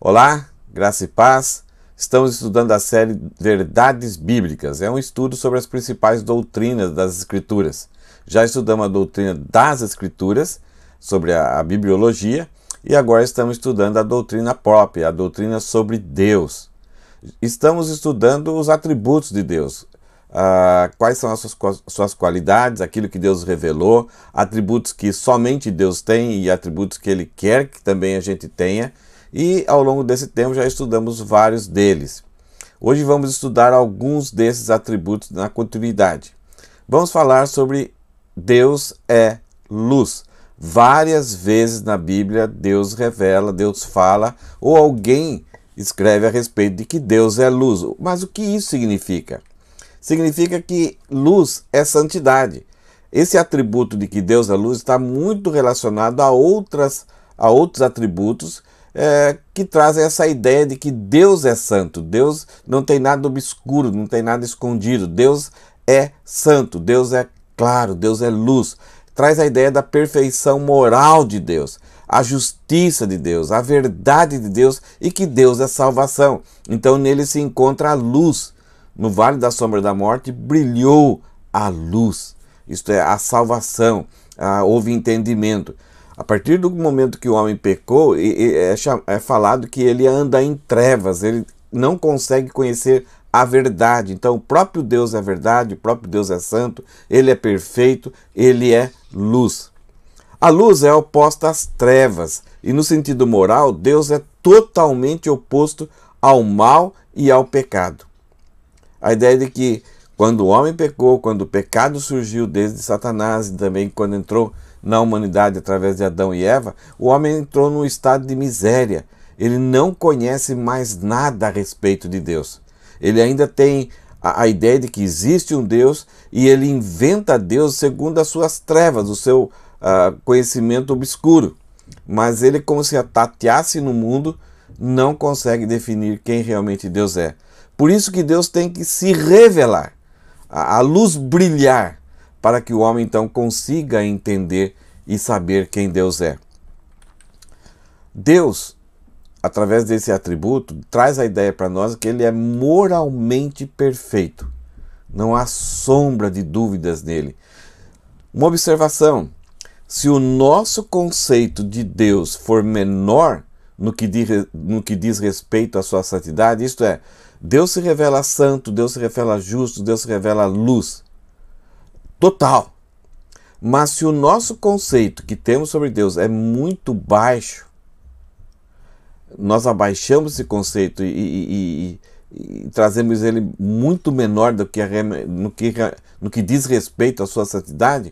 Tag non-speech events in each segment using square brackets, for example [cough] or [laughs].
Olá, graça e paz. Estamos estudando a série Verdades Bíblicas. É um estudo sobre as principais doutrinas das Escrituras. Já estudamos a doutrina das Escrituras, sobre a, a bibliologia, e agora estamos estudando a doutrina própria, a doutrina sobre Deus. Estamos estudando os atributos de Deus, Uh, quais são as suas, suas, qualidades, aquilo que Deus revelou, atributos que somente Deus tem e atributos que Ele quer que também a gente tenha e ao longo desse tempo já estudamos vários deles. Hoje vamos estudar alguns desses atributos na continuidade. Vamos falar sobre Deus é luz. Várias vezes na Bíblia Deus revela, Deus fala ou alguém escreve a respeito de que Deus é luz. Mas o que isso significa? Significa que luz é santidade. Esse atributo de que Deus é luz está muito relacionado a, outras, a outros atributos é, que trazem essa ideia de que Deus é santo, Deus não tem nada obscuro, não tem nada escondido, Deus é santo, Deus é claro, Deus é luz. Traz a ideia da perfeição moral de Deus, a justiça de Deus, a verdade de Deus e que Deus é salvação. Então nele se encontra a luz. No vale da sombra da morte brilhou a luz, isto é, a salvação, a, ah, houve entendimento. A partir do momento que o homem pecou, é, é falado que ele anda em trevas, ele não consegue conhecer a verdade. Então, o próprio Deus é verdade, o próprio Deus é santo, ele é perfeito, ele é luz. A luz é oposta às trevas, e no sentido moral, Deus é totalmente oposto ao mal e ao pecado. A ideia de que quando o homem pecou, quando o pecado surgiu desde Satanás e também quando entrou na humanidade através de Adão e Eva, o homem entrou num estado de miséria. Ele não conhece mais nada a respeito de Deus. Ele ainda tem a, a ideia de que existe um Deus e ele inventa Deus segundo as suas trevas, o seu uh, conhecimento obscuro. Mas ele, como se tateasse no mundo, não consegue definir quem realmente Deus é. Por isso que Deus tem que se revelar a luz brilhar, para que o homem então consiga entender e saber quem Deus é. Deus, através desse atributo, traz a ideia para nós que ele é moralmente perfeito. Não há sombra de dúvidas nele. Uma observação: se o nosso conceito de Deus for menor no que, diz, respeito à sua santidade, isto é, Deus se revela santo, Deus se revela justo, Deus se revela luz. Total. Mas se o nosso conceito que temos sobre Deus é muito baixo, nós abaixamos esse conceito e, e, e, e trazemos ele muito menor do que, a, no que no que diz respeito à sua santidade,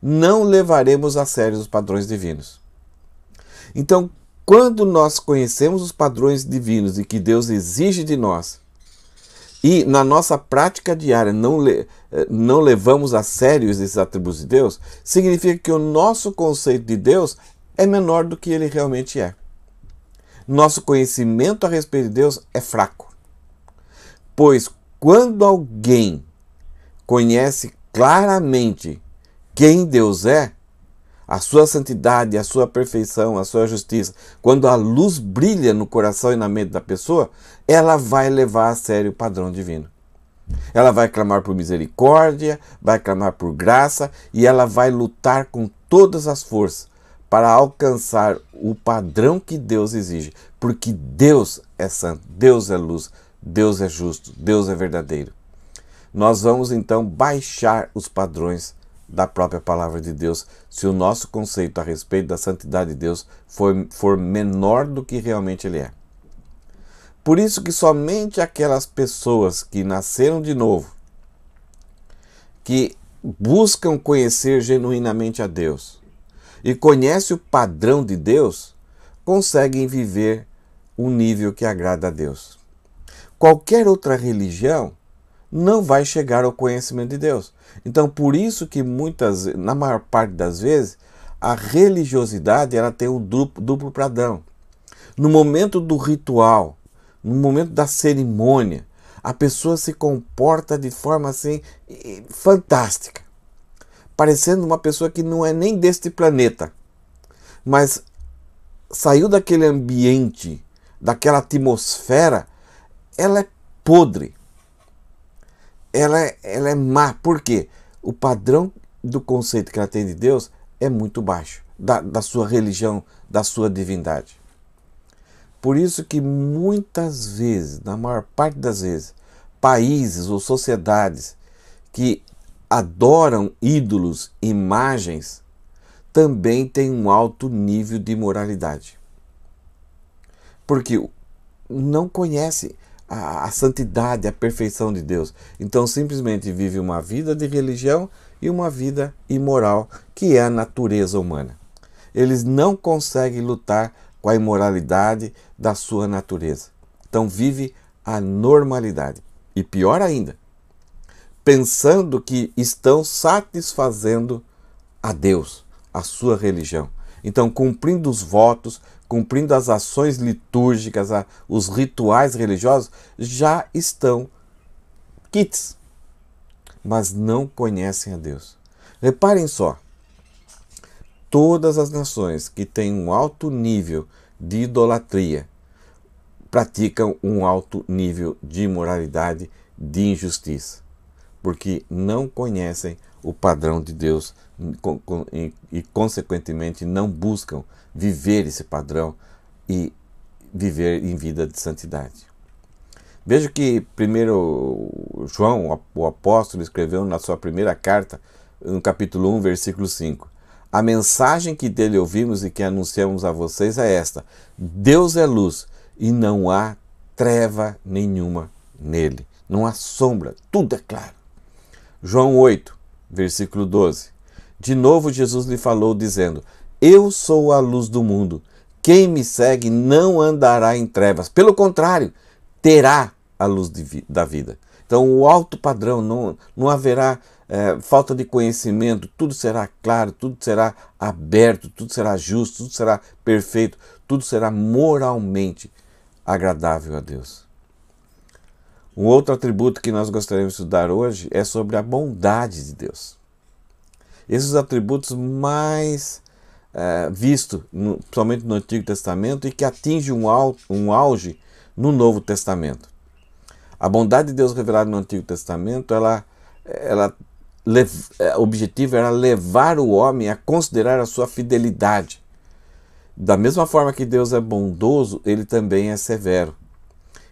não levaremos a sério os padrões divinos. Então, quando nós conhecemos os padrões divinos e que Deus exige de nós, e na nossa prática diária não, le, eh, não levamos a sério esses atributos de Deus, significa que o nosso conceito de Deus é menor do que ele realmente é. Nosso conhecimento a respeito de Deus é fraco. Pois quando alguém conhece claramente quem Deus é, a sua santidade, a sua perfeição, a sua justiça, quando a luz brilha no coração e na mente da pessoa, ela vai levar a sério o padrão divino. Ela vai clamar por misericórdia, vai clamar por graça e ela vai lutar com todas as forças para alcançar o padrão que Deus exige, porque Deus é santo, Deus é luz, Deus é justo, Deus é verdadeiro. Nós vamos então baixar os padrões da própria palavra de Deus, se o nosso conceito a respeito da santidade de Deus for, for menor do que realmente ele é. Por isso que somente aquelas pessoas que nasceram de novo, que buscam conhecer genuinamente a Deus e conhece o padrão de Deus, conseguem viver um nível que agrada a Deus. Qualquer outra religião não vai chegar ao conhecimento de Deus. Então, por isso que muitas, na maior parte das vezes, a religiosidade ela tem o um duplo, duplo pradão. No momento do ritual, no momento da cerimônia, a pessoa se comporta de forma assim fantástica, parecendo uma pessoa que não é nem deste planeta, mas saiu daquele ambiente, daquela atmosfera, ela é podre ela é, ela é má. Por quê? O padrão do conceito que ela tem de Deus é muito baixo, da, da sua religião, da sua divindade. Por isso que muitas vezes, na maior parte das vezes, países ou sociedades que adoram ídolos, imagens, também têm um alto nível de moralidade. Porque não conhece a, a santidade, a perfeição de Deus. Então simplesmente vive uma vida de religião e uma vida imoral, que é a natureza humana. Eles não conseguem lutar com a imoralidade da sua natureza. Então vive a normalidade. E pior ainda, pensando que estão satisfazendo a Deus, a sua religião. Então, cumprindo os votos, cumprindo as ações litúrgicas, os rituais religiosos, já estão kits, mas não conhecem a Deus. Reparem só, todas as nações que têm um alto nível de idolatria praticam um alto nível de imoralidade, de injustiça, porque não conhecem o padrão de Deus e, consequentemente, não buscam viver esse padrão e viver em vida de santidade. Veja que primeiro João, o apóstolo, escreveu na sua primeira carta, no capítulo 1, versículo 5. A mensagem que dele ouvimos e que anunciamos a vocês é esta: Deus é luz e não há treva nenhuma nele. Não há sombra, tudo é claro. João 8, versículo 12. De novo Jesus lhe falou, dizendo: eu sou a luz do mundo. Quem me segue não andará em trevas. Pelo contrário, terá a luz de, da vida. Então, o alto padrão, não, não haverá é, falta de conhecimento, tudo será claro, tudo será aberto, tudo será justo, tudo será perfeito, tudo será moralmente agradável a Deus. Um outro atributo que nós gostaríamos de estudar hoje é sobre a bondade de Deus. Esses atributos mais é, visto, no, principalmente no Antigo Testamento, e que atinge um, au, um auge no Novo Testamento. A bondade de Deus revelada no Antigo Testamento, ela, ela lev, é, o objetivo era levar o homem a considerar a sua fidelidade. Da mesma forma que Deus é bondoso, ele também é severo.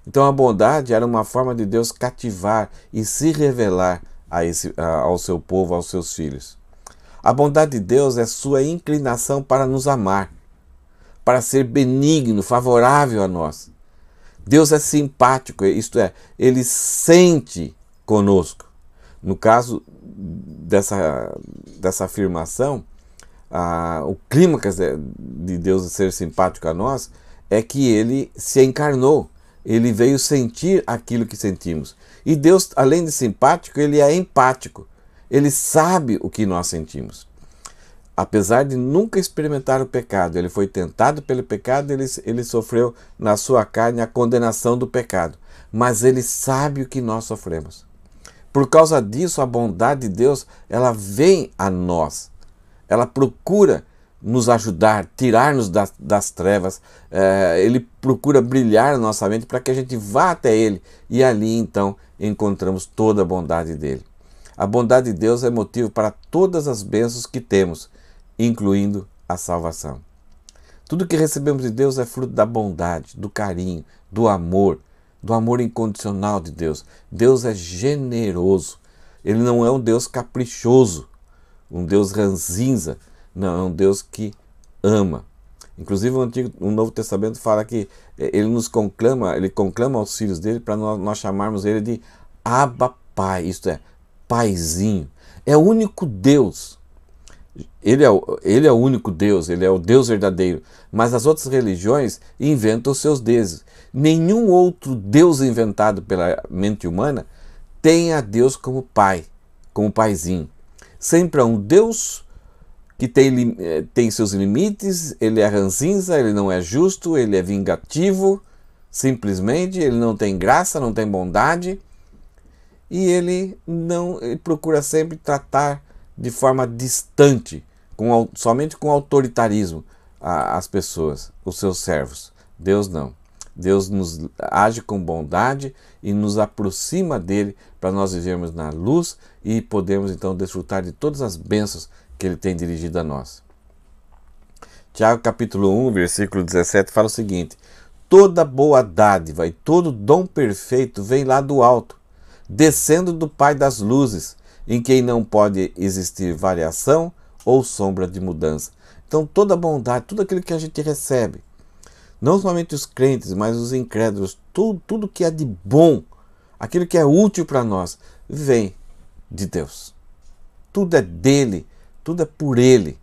Então a bondade era uma forma de Deus cativar e se revelar esse, ao seu povo, aos seus filhos. A bondade de Deus é sua inclinação para nos amar, para ser benigno, favorável a nós. Deus é simpático, isto é, ele sente conosco. No caso dessa, dessa afirmação, o clima de Deus ser simpático a nós é que ele se encarnou, ele veio sentir aquilo que sentimos. E Deus, além de simpático, ele é empático. Ele sabe o que nós sentimos. Apesar de nunca experimentar o pecado, ele foi tentado pelo pecado, ele, ele sofreu na sua carne a condenação do pecado. Mas ele sabe o que nós sofremos. Por causa disso, a bondade de Deus, ela vem a nós. Ela procura nos ajudar, tirar-nos das, das, trevas. É, ele procura brilhar na nossa mente para que a gente vá até Ele e ali então encontramos toda a bondade dele. A bondade de Deus é motivo para todas as bênçãos que temos, incluindo a salvação. Tudo que recebemos de Deus é fruto da bondade, do carinho, do amor, do amor incondicional de Deus. Deus é generoso. Ele não é um Deus caprichoso, um Deus ranzinza. Não, é um Deus que ama. Inclusive o, Antigo, o Novo Testamento fala que eh, ele nos conclama, ele conclama aos filhos dele para nós, nós chamarmos ele de Abba Pai, isto é, paizinho. É o único Deus. Ele é, o, ele é o único Deus, ele é o Deus verdadeiro. Mas as outras religiões inventam os seus deuses. Nenhum outro Deus inventado pela mente humana tem a Deus como pai, como paizinho. Sempre há um Deus que tem, eh, tem seus limites, ele é ranzinza, ele não é justo, ele é vingativo, simplesmente, ele não tem graça, não tem bondade e ele não ele procura sempre tratar de forma distante, com, somente com autoritarismo, a, as pessoas, os seus servos. Deus não. Deus nos age com bondade e nos aproxima dele para nós vivermos na luz e podemos então desfrutar de todas as bênçãos que ele tem dirigido a nós. Tiago capítulo 1, versículo 17 fala o seguinte: Toda boa dádiva e todo dom perfeito vem lá do alto, descendo do Pai das luzes, em quem não pode existir variação ou sombra de mudança. Então, toda bondade, tudo aquilo que a gente recebe, não somente os crentes, mas os incrédulos, tudo, tudo que é de bom, aquilo que é útil para nós, vem de Deus. Tudo é dele, tudo é por ele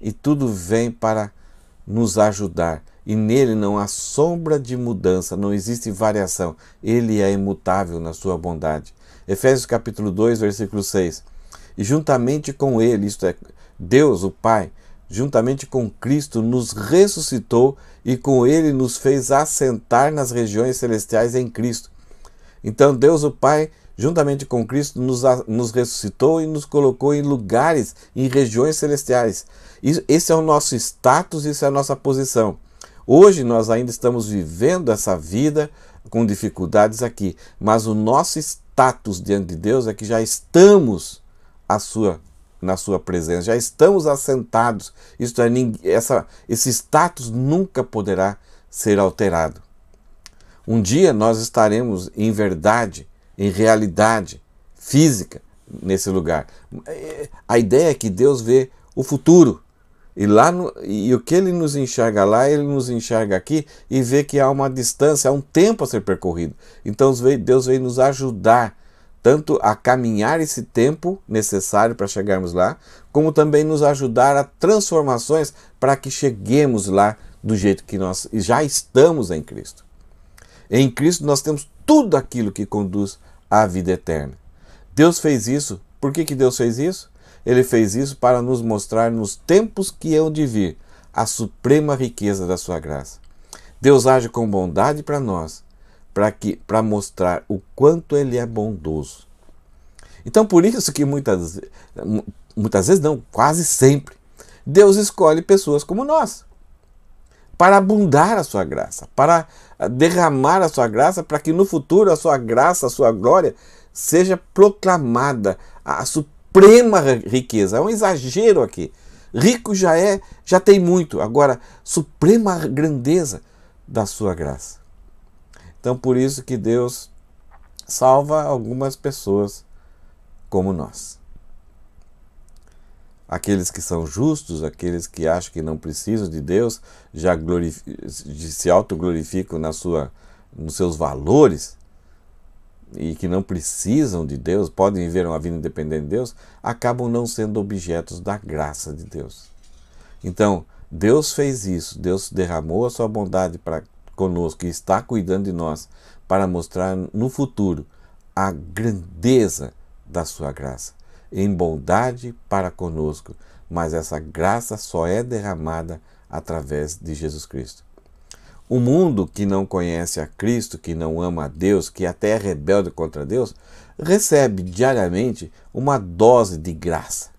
e tudo vem para nos ajudar e nele não há sombra de mudança, não existe variação. Ele é imutável na sua bondade. Efésios capítulo 2, versículo 6. E juntamente com ele, isto é, Deus, o Pai, juntamente com Cristo nos ressuscitou e com ele nos fez assentar nas regiões celestiais em Cristo. Então Deus, o Pai, juntamente com Cristo, nos, nos ressuscitou e nos colocou em lugares, em regiões celestiais. Isso, esse é o nosso status, isso é a nossa posição. Hoje nós ainda estamos vivendo essa vida com dificuldades aqui, mas o nosso status diante de Deus é que já estamos a sua na sua presença, já estamos assentados. Isto é, essa, esse status nunca poderá ser alterado. Um dia nós estaremos em verdade, em realidade física nesse lugar. É, a ideia é que Deus vê o futuro. E, lá no, e o que ele nos enxerga lá, ele nos enxerga aqui e vê que há uma distância, há um tempo a ser percorrido. Então Deus veio nos ajudar tanto a caminhar esse tempo necessário para chegarmos lá, como também nos ajudar a transformações para que cheguemos lá do jeito que nós já estamos em Cristo. Em Cristo nós temos tudo aquilo que conduz à vida eterna. Deus fez isso. Por que, que Deus fez isso? Ele fez isso para nos mostrar nos tempos que hão de vir a suprema riqueza da sua graça. Deus age com bondade para nós, para que para mostrar o quanto ele é bondoso. Então por isso que muitas muitas vezes não, quase sempre, Deus escolhe pessoas como nós para abundar a sua graça, para derramar a sua graça, para que no futuro a sua graça, a sua glória seja proclamada a suprema suprema riqueza. É um exagero aqui. Rico já é, já tem muito. Agora, suprema grandeza da sua graça. Então, por isso que Deus salva algumas pessoas como nós. Aqueles que são justos, aqueles que acham que não precisam de Deus, já se autoglorificam na sua nos seus valores, e que não precisam de Deus, podem viver uma vida independente de Deus, acabam não sendo objetos da graça de Deus. Então, Deus fez isso, Deus derramou a sua bondade para conosco e está cuidando de nós para mostrar no futuro a grandeza da sua graça, em bondade para conosco, mas essa graça só é derramada através de Jesus Cristo. O mundo que não conhece a Cristo, que não ama a Deus, que até é rebelde contra Deus, recebe diariamente uma dose de graça.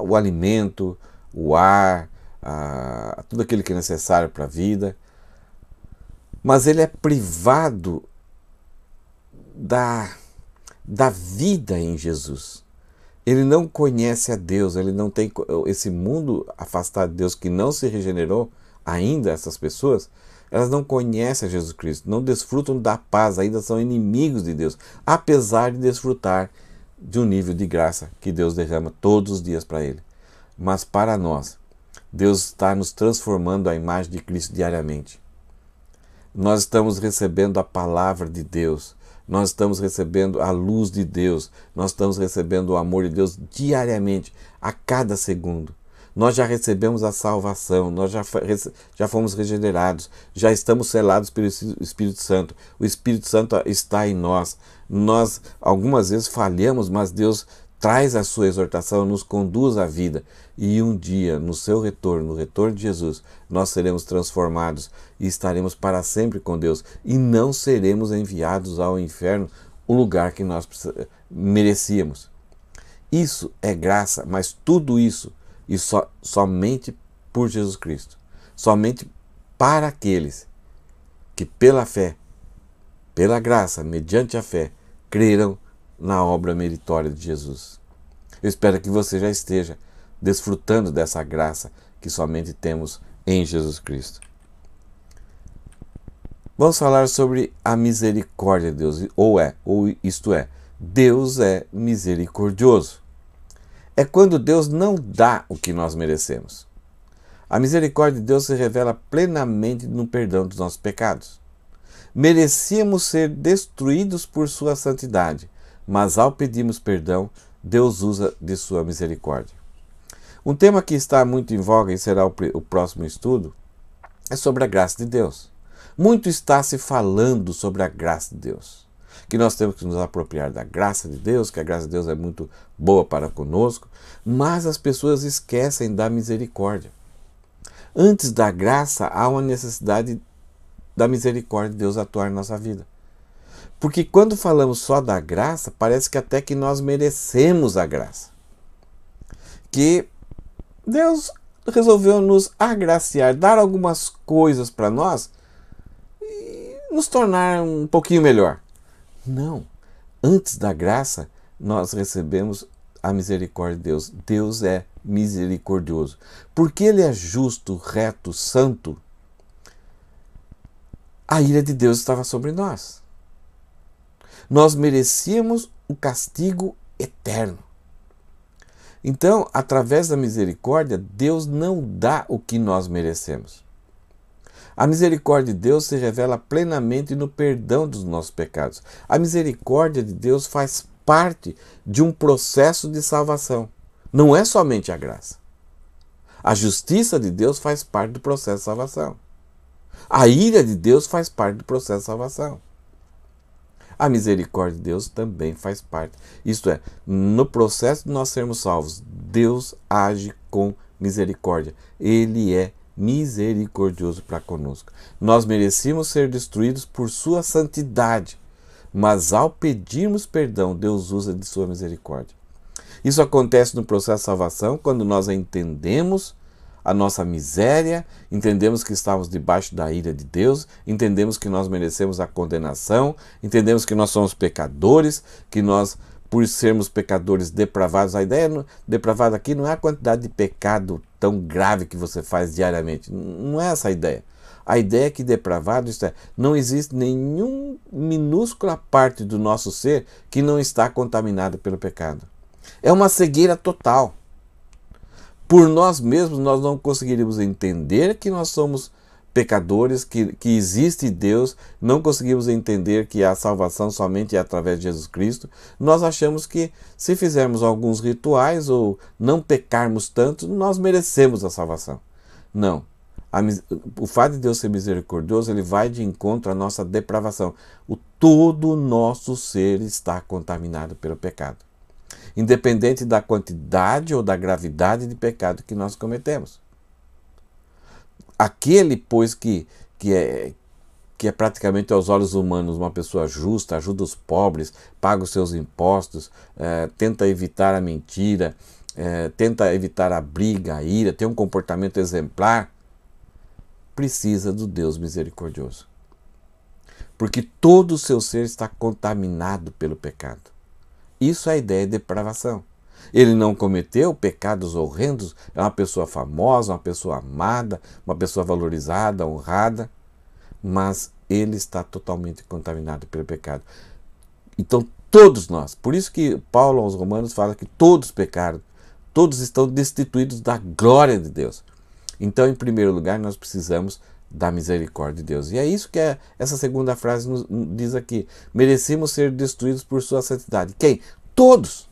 O alimento, o ar, a, tudo aquilo que é necessário para a vida. Mas ele é privado da, da vida em Jesus. Ele não conhece a Deus, ele não tem esse mundo afastado de Deus que não se regenerou ainda essas pessoas, elas não conhecem Jesus Cristo, não desfrutam da paz, ainda são inimigos de Deus, apesar de desfrutar de um nível de graça que Deus derrama todos os dias para ele. Mas para nós, Deus está nos transformando à imagem de Cristo diariamente. Nós estamos recebendo a palavra de Deus, nós estamos recebendo a luz de Deus, nós estamos recebendo o amor de Deus diariamente, a cada segundo nós já recebemos a salvação, nós já, já fomos regenerados, já estamos selados pelo Espírito Santo. O Espírito Santo está em nós. Nós algumas vezes falhamos, mas Deus traz a sua exortação, nos conduz à vida. E um dia, no seu retorno, no retorno de Jesus, nós seremos transformados e estaremos para sempre com Deus. E não seremos enviados ao inferno, o lugar que nós merecíamos. Isso é graça, mas tudo isso e so, somente por Jesus Cristo, somente para aqueles que pela fé, pela graça, mediante a fé, creram na obra meritória de Jesus. Eu espero que você já esteja desfrutando dessa graça que somente temos em Jesus Cristo. Vamos falar sobre a misericórdia de Deus, ou é, ou isto é, Deus é misericordioso é quando Deus não dá o que nós merecemos. A misericórdia de Deus se revela plenamente no perdão dos nossos pecados. Merecíamos ser destruídos por sua santidade, mas ao pedirmos perdão, Deus usa de sua misericórdia. Um tema que está muito em voga e será o próximo estudo é sobre a graça de Deus. Muito está se falando sobre a graça de Deus que nós temos que nos apropriar da graça de Deus, que a graça de Deus é muito boa para conosco, mas as pessoas esquecem da misericórdia. Antes da graça, há uma necessidade da misericórdia de Deus atuar em nossa vida. Porque quando falamos só da graça, parece que até que nós merecemos a graça. Que Deus resolveu nos agraciar, dar algumas coisas para nós e nos tornar um pouquinho melhor. Não. Antes da graça, nós recebemos a misericórdia de Deus. Deus é misericordioso. Porque ele é justo, reto, santo, a ira de Deus estava sobre nós. Nós merecíamos o castigo eterno. Então, através da misericórdia, Deus não dá o que nós merecemos. A misericórdia de Deus se revela plenamente no perdão dos nossos pecados. A misericórdia de Deus faz parte de um processo de salvação. Não é somente a graça. A justiça de Deus faz parte do processo de salvação. A ira de Deus faz parte do processo de salvação. A misericórdia de Deus também faz parte. Isto é, no processo de nós sermos salvos, Deus age com misericórdia. Ele é misericordioso para conosco. Nós merecíamos ser destruídos por sua santidade, mas ao pedirmos perdão, Deus usa de sua misericórdia. Isso acontece no processo de salvação quando nós entendemos a nossa miséria, entendemos que estamos debaixo da ira de Deus, entendemos que nós merecemos a condenação, entendemos que nós somos pecadores, que nós por sermos pecadores depravados, a ideia depravada aqui não é a quantidade de pecado tão grave que você faz diariamente. Não é essa a ideia. A ideia é que depravado está, é, não existe nenhum minúscula parte do nosso ser que não está contaminada pelo pecado. É uma cegueira total. Por nós mesmos nós não conseguiríamos entender que nós somos pecadores que, que existe Deus, não conseguimos entender que a salvação somente é através de Jesus Cristo, nós achamos que se fizermos alguns rituais ou não pecarmos tanto, nós merecemos a salvação. Não. A, o fato de Deus ser misericordioso, ele vai de encontro à nossa depravação. O todo o nosso ser está contaminado pelo pecado. Independente da quantidade ou da gravidade de pecado que nós cometemos. Aquele, pois, que, que, é, que é praticamente aos olhos humanos uma pessoa justa, ajuda os pobres, paga os seus impostos, é, tenta evitar a mentira, é, tenta evitar a briga, a ira, tem um comportamento exemplar, precisa do Deus misericordioso. Porque todo o seu ser está contaminado pelo pecado. Isso é a ideia de depravação. Ele não cometeu pecados horrendos, é uma pessoa famosa, uma pessoa amada, uma pessoa valorizada, honrada, mas ele está totalmente contaminado pelo pecado. Então, todos nós, por isso que Paulo aos Romanos fala que todos pecaram, todos estão destituídos da glória de Deus. Então, em primeiro lugar, nós precisamos da misericórdia de Deus. E é isso que é, essa segunda frase nos, diz aqui. Merecemos ser destruídos por sua santidade. Quem? Todos.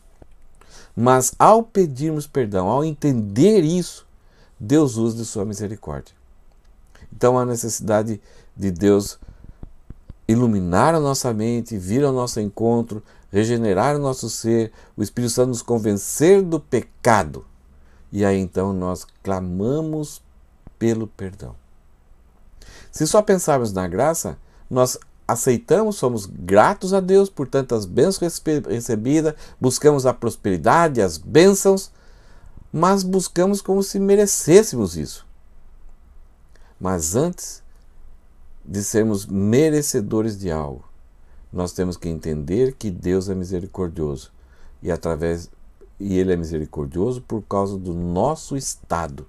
Mas ao pedirmos perdão, ao entender isso, Deus usa de sua misericórdia. Então a necessidade de Deus iluminar a nossa mente, vir ao nosso encontro, regenerar o nosso ser, o Espírito Santo nos convencer do pecado. E aí então nós clamamos pelo perdão. Se só pensarmos na graça, nós aceitamos, somos gratos a Deus por tantas bênçãos recebidas, buscamos a prosperidade, as bênçãos, mas buscamos como se merecêssemos isso. Mas antes de sermos merecedores de algo, nós temos que entender que Deus é misericordioso e através e ele é misericordioso por causa do nosso estado.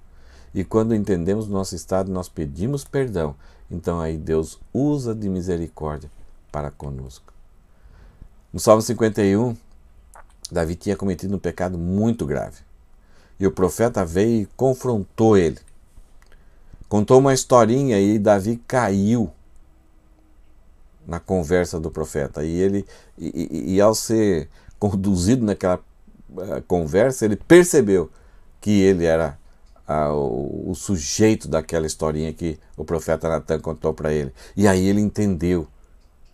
E quando entendemos nosso estado, nós pedimos perdão então aí Deus usa de misericórdia para conosco. No Salmo 51, Davi tinha cometido um pecado muito grave. E o profeta veio e confrontou ele. Contou uma historinha e Davi caiu na conversa do profeta. E ele e, e, ao ser conduzido naquela eh, conversa, ele percebeu que ele era o, o sujeito daquela historinha que o profeta Natan contou para ele. E aí ele entendeu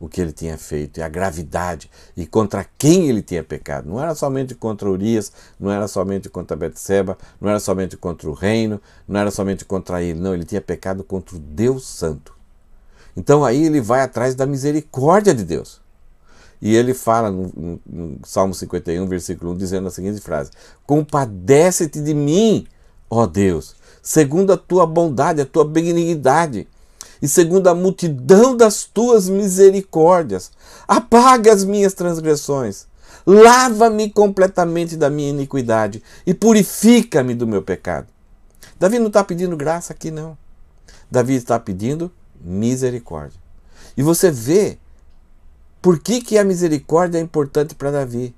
o que ele tinha feito e a gravidade e contra quem ele tinha pecado. Não era somente contra Urias, não era somente contra Betseba, não era somente contra o reino, não era somente contra ele, não, ele tinha pecado contra o Deus Santo. Então aí ele vai atrás da misericórdia de Deus. E ele fala no, no, no Salmo 51, versículo 1, dizendo a seguinte frase: Compadece-te de mim, Ó oh Deus, segundo a tua bondade, a tua benignidade, e segundo a multidão das tuas misericórdias, apaga as minhas transgressões, lava-me completamente da minha iniquidade e purifica-me do meu pecado. Davi não está pedindo graça aqui, não. Davi está pedindo misericórdia. E você vê por que, que a misericórdia é importante para Davi.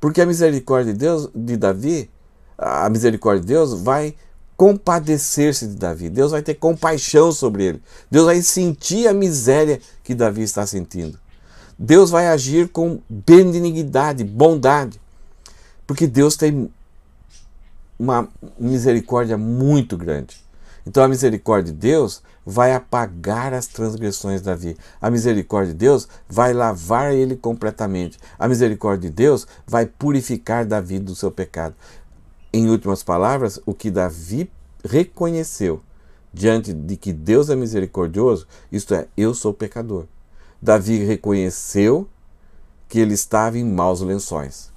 Porque a misericórdia de Deus, de Davi, a misericórdia de Deus vai compadecer-se de Davi. Deus vai ter compaixão sobre ele. Deus vai sentir a miséria que Davi está sentindo. Deus vai agir com benignidade, bondade, porque Deus tem uma misericórdia muito grande. Então a misericórdia de Deus vai apagar as transgressões de Davi. A misericórdia de Deus vai lavar ele completamente. A misericórdia de Deus vai purificar Davi do seu pecado. Em últimas palavras, o que Davi reconheceu diante de que Deus é misericordioso, isto é, eu sou pecador. Davi reconheceu que ele estava em maus lençóis.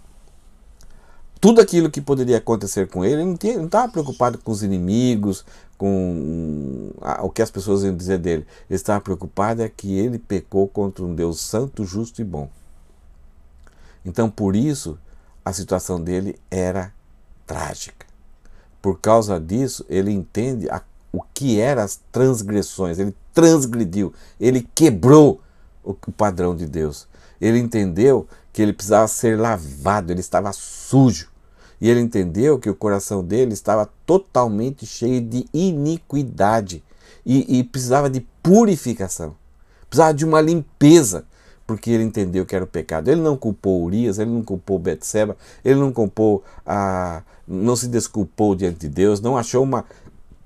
Tudo aquilo que poderia acontecer com ele, ele não estava preocupado com os inimigos, com o que as pessoas iam dizer dele. Ele estava preocupado é que ele pecou contra um Deus santo, justo e bom. Então, por isso, a situação dele era trágica. Por causa disso, ele entende a, o que eram as transgressões, ele transgrediu, ele quebrou o, o padrão de Deus. Ele entendeu que ele precisava ser lavado, ele estava sujo. E ele entendeu que o coração dele estava totalmente cheio de iniquidade e, e precisava de purificação, precisava de uma limpeza porque ele entendeu que era o pecado. Ele não culpou Urias, ele não culpou Betseba, ele não culpou a, não se desculpou diante de Deus, não achou uma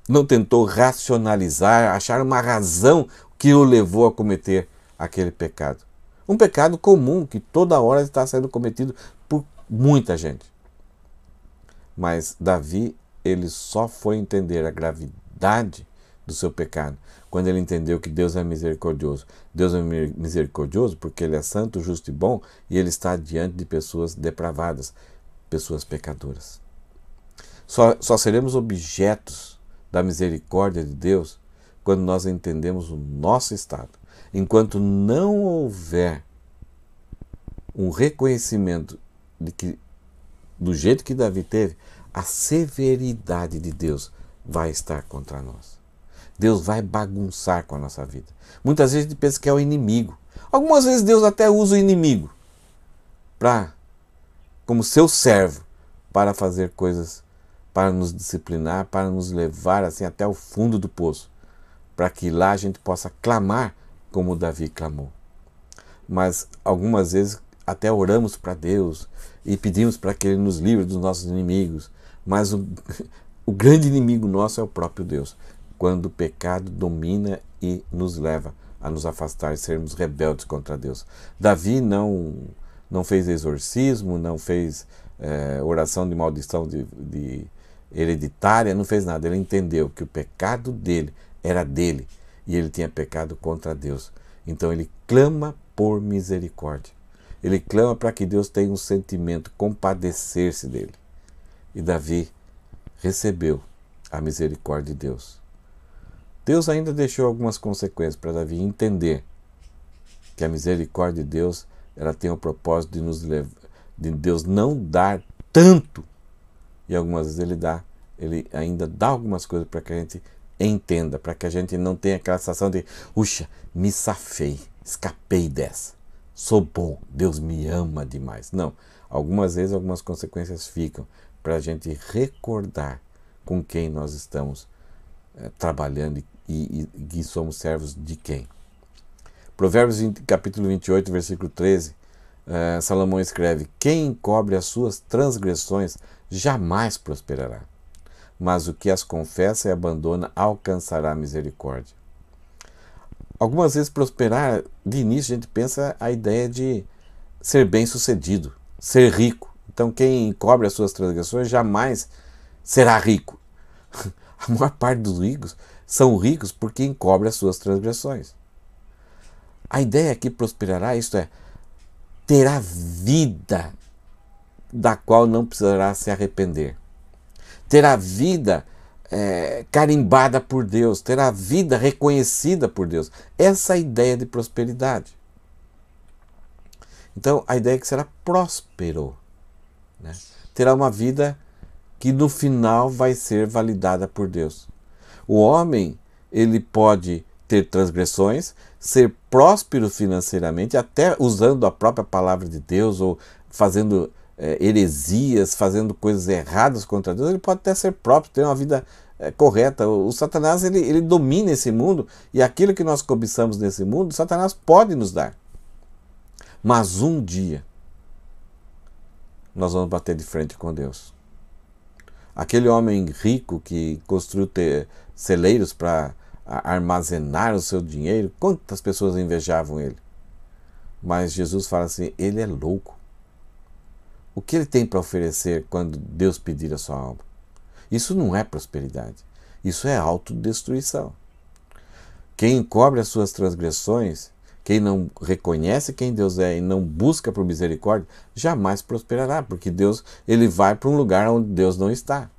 não tentou racionalizar, achar uma razão que o levou a cometer aquele pecado. Um pecado comum que toda hora está sendo cometido por muita gente. Mas Davi, ele só foi entender a gravidade do seu pecado quando ele entendeu que Deus é misericordioso. Deus é misericordioso porque ele é santo, justo e bom e ele está diante de pessoas depravadas, pessoas pecadoras. Só, só seremos objetos da misericórdia de Deus quando nós entendemos o nosso estado. Enquanto não houver um reconhecimento de que, do jeito que Davi teve, a severidade de Deus vai estar contra nós. Deus vai bagunçar com a nossa vida. Muitas vezes a gente pensa que é o inimigo. Algumas vezes Deus até usa o inimigo para como seu servo para fazer coisas para nos disciplinar, para nos levar assim até o fundo do poço, para que lá a gente possa clamar como Davi clamou. Mas algumas vezes até oramos para Deus e pedimos para que Ele nos livre dos nossos inimigos, mas o, [laughs] o grande inimigo nosso é o próprio Deus, quando o pecado domina e nos leva a nos afastar e sermos rebeldes contra Deus. Davi não não fez exorcismo, não fez é, oração de maldição de, de hereditária, não fez nada. Ele entendeu que o pecado dele era dele e ele tinha pecado contra Deus. Então ele clama por misericórdia. Ele clama para que Deus tenha um sentimento, compadecer-se dele. E Davi recebeu a misericórdia de Deus. Deus ainda deixou algumas consequências para Davi entender que a misericórdia de Deus ela tem o propósito de nos levar, de Deus não dar tanto e algumas vezes ele dá, ele ainda dá algumas coisas para que a gente entenda, para que a gente não tenha aquela sensação de, puxa, me safei, escapei dessa, sou bom, Deus me ama demais. Não, algumas vezes algumas consequências ficam para a gente recordar com quem nós estamos é, trabalhando e, que somos servos de quem. Provérbios capítulo 28, versículo 13 é, Salomão escreve: Quem encobre as suas transgressões jamais prosperará, mas o que as confessa e abandona alcançará misericórdia. Algumas vezes prosperar, de início a gente pensa a ideia de ser bem-sucedido, ser rico. Então quem encobre as suas transgressões jamais será rico. [laughs] A maior parte dos ricos são ricos porque encobre as suas transgressões. A ideia é que prosperará, isto é, terá vida da qual não precisará se arrepender. Terá vida é, carimbada por Deus, terá vida reconhecida por Deus. Essa é a ideia de prosperidade. Então, a ideia é que será próspero. Né? Terá uma vida que no final vai ser validada por Deus. O homem, ele pode ter transgressões, ser próspero financeiramente, até usando a própria palavra de Deus ou fazendo é, heresias, fazendo coisas erradas contra Deus, ele pode até ser próprio, ter uma vida é, correta. O, o, Satanás ele, ele domina esse mundo e aquilo que nós cobiçamos nesse mundo, Satanás pode nos dar. Mas um dia nós vamos bater de frente com Deus. Aquele homem rico que construiu celeiros para armazenar o seu dinheiro. Quantas pessoas invejavam ele? Mas Jesus fala assim: ele é louco. O que ele tem para oferecer quando Deus pedir a sua alma? Isso não é prosperidade. Isso é autodestruição. Quem encobre as suas transgressões, quem não reconhece quem Deus é e não busca por misericórdia, jamais prosperará, porque Deus ele vai para um lugar onde Deus não está.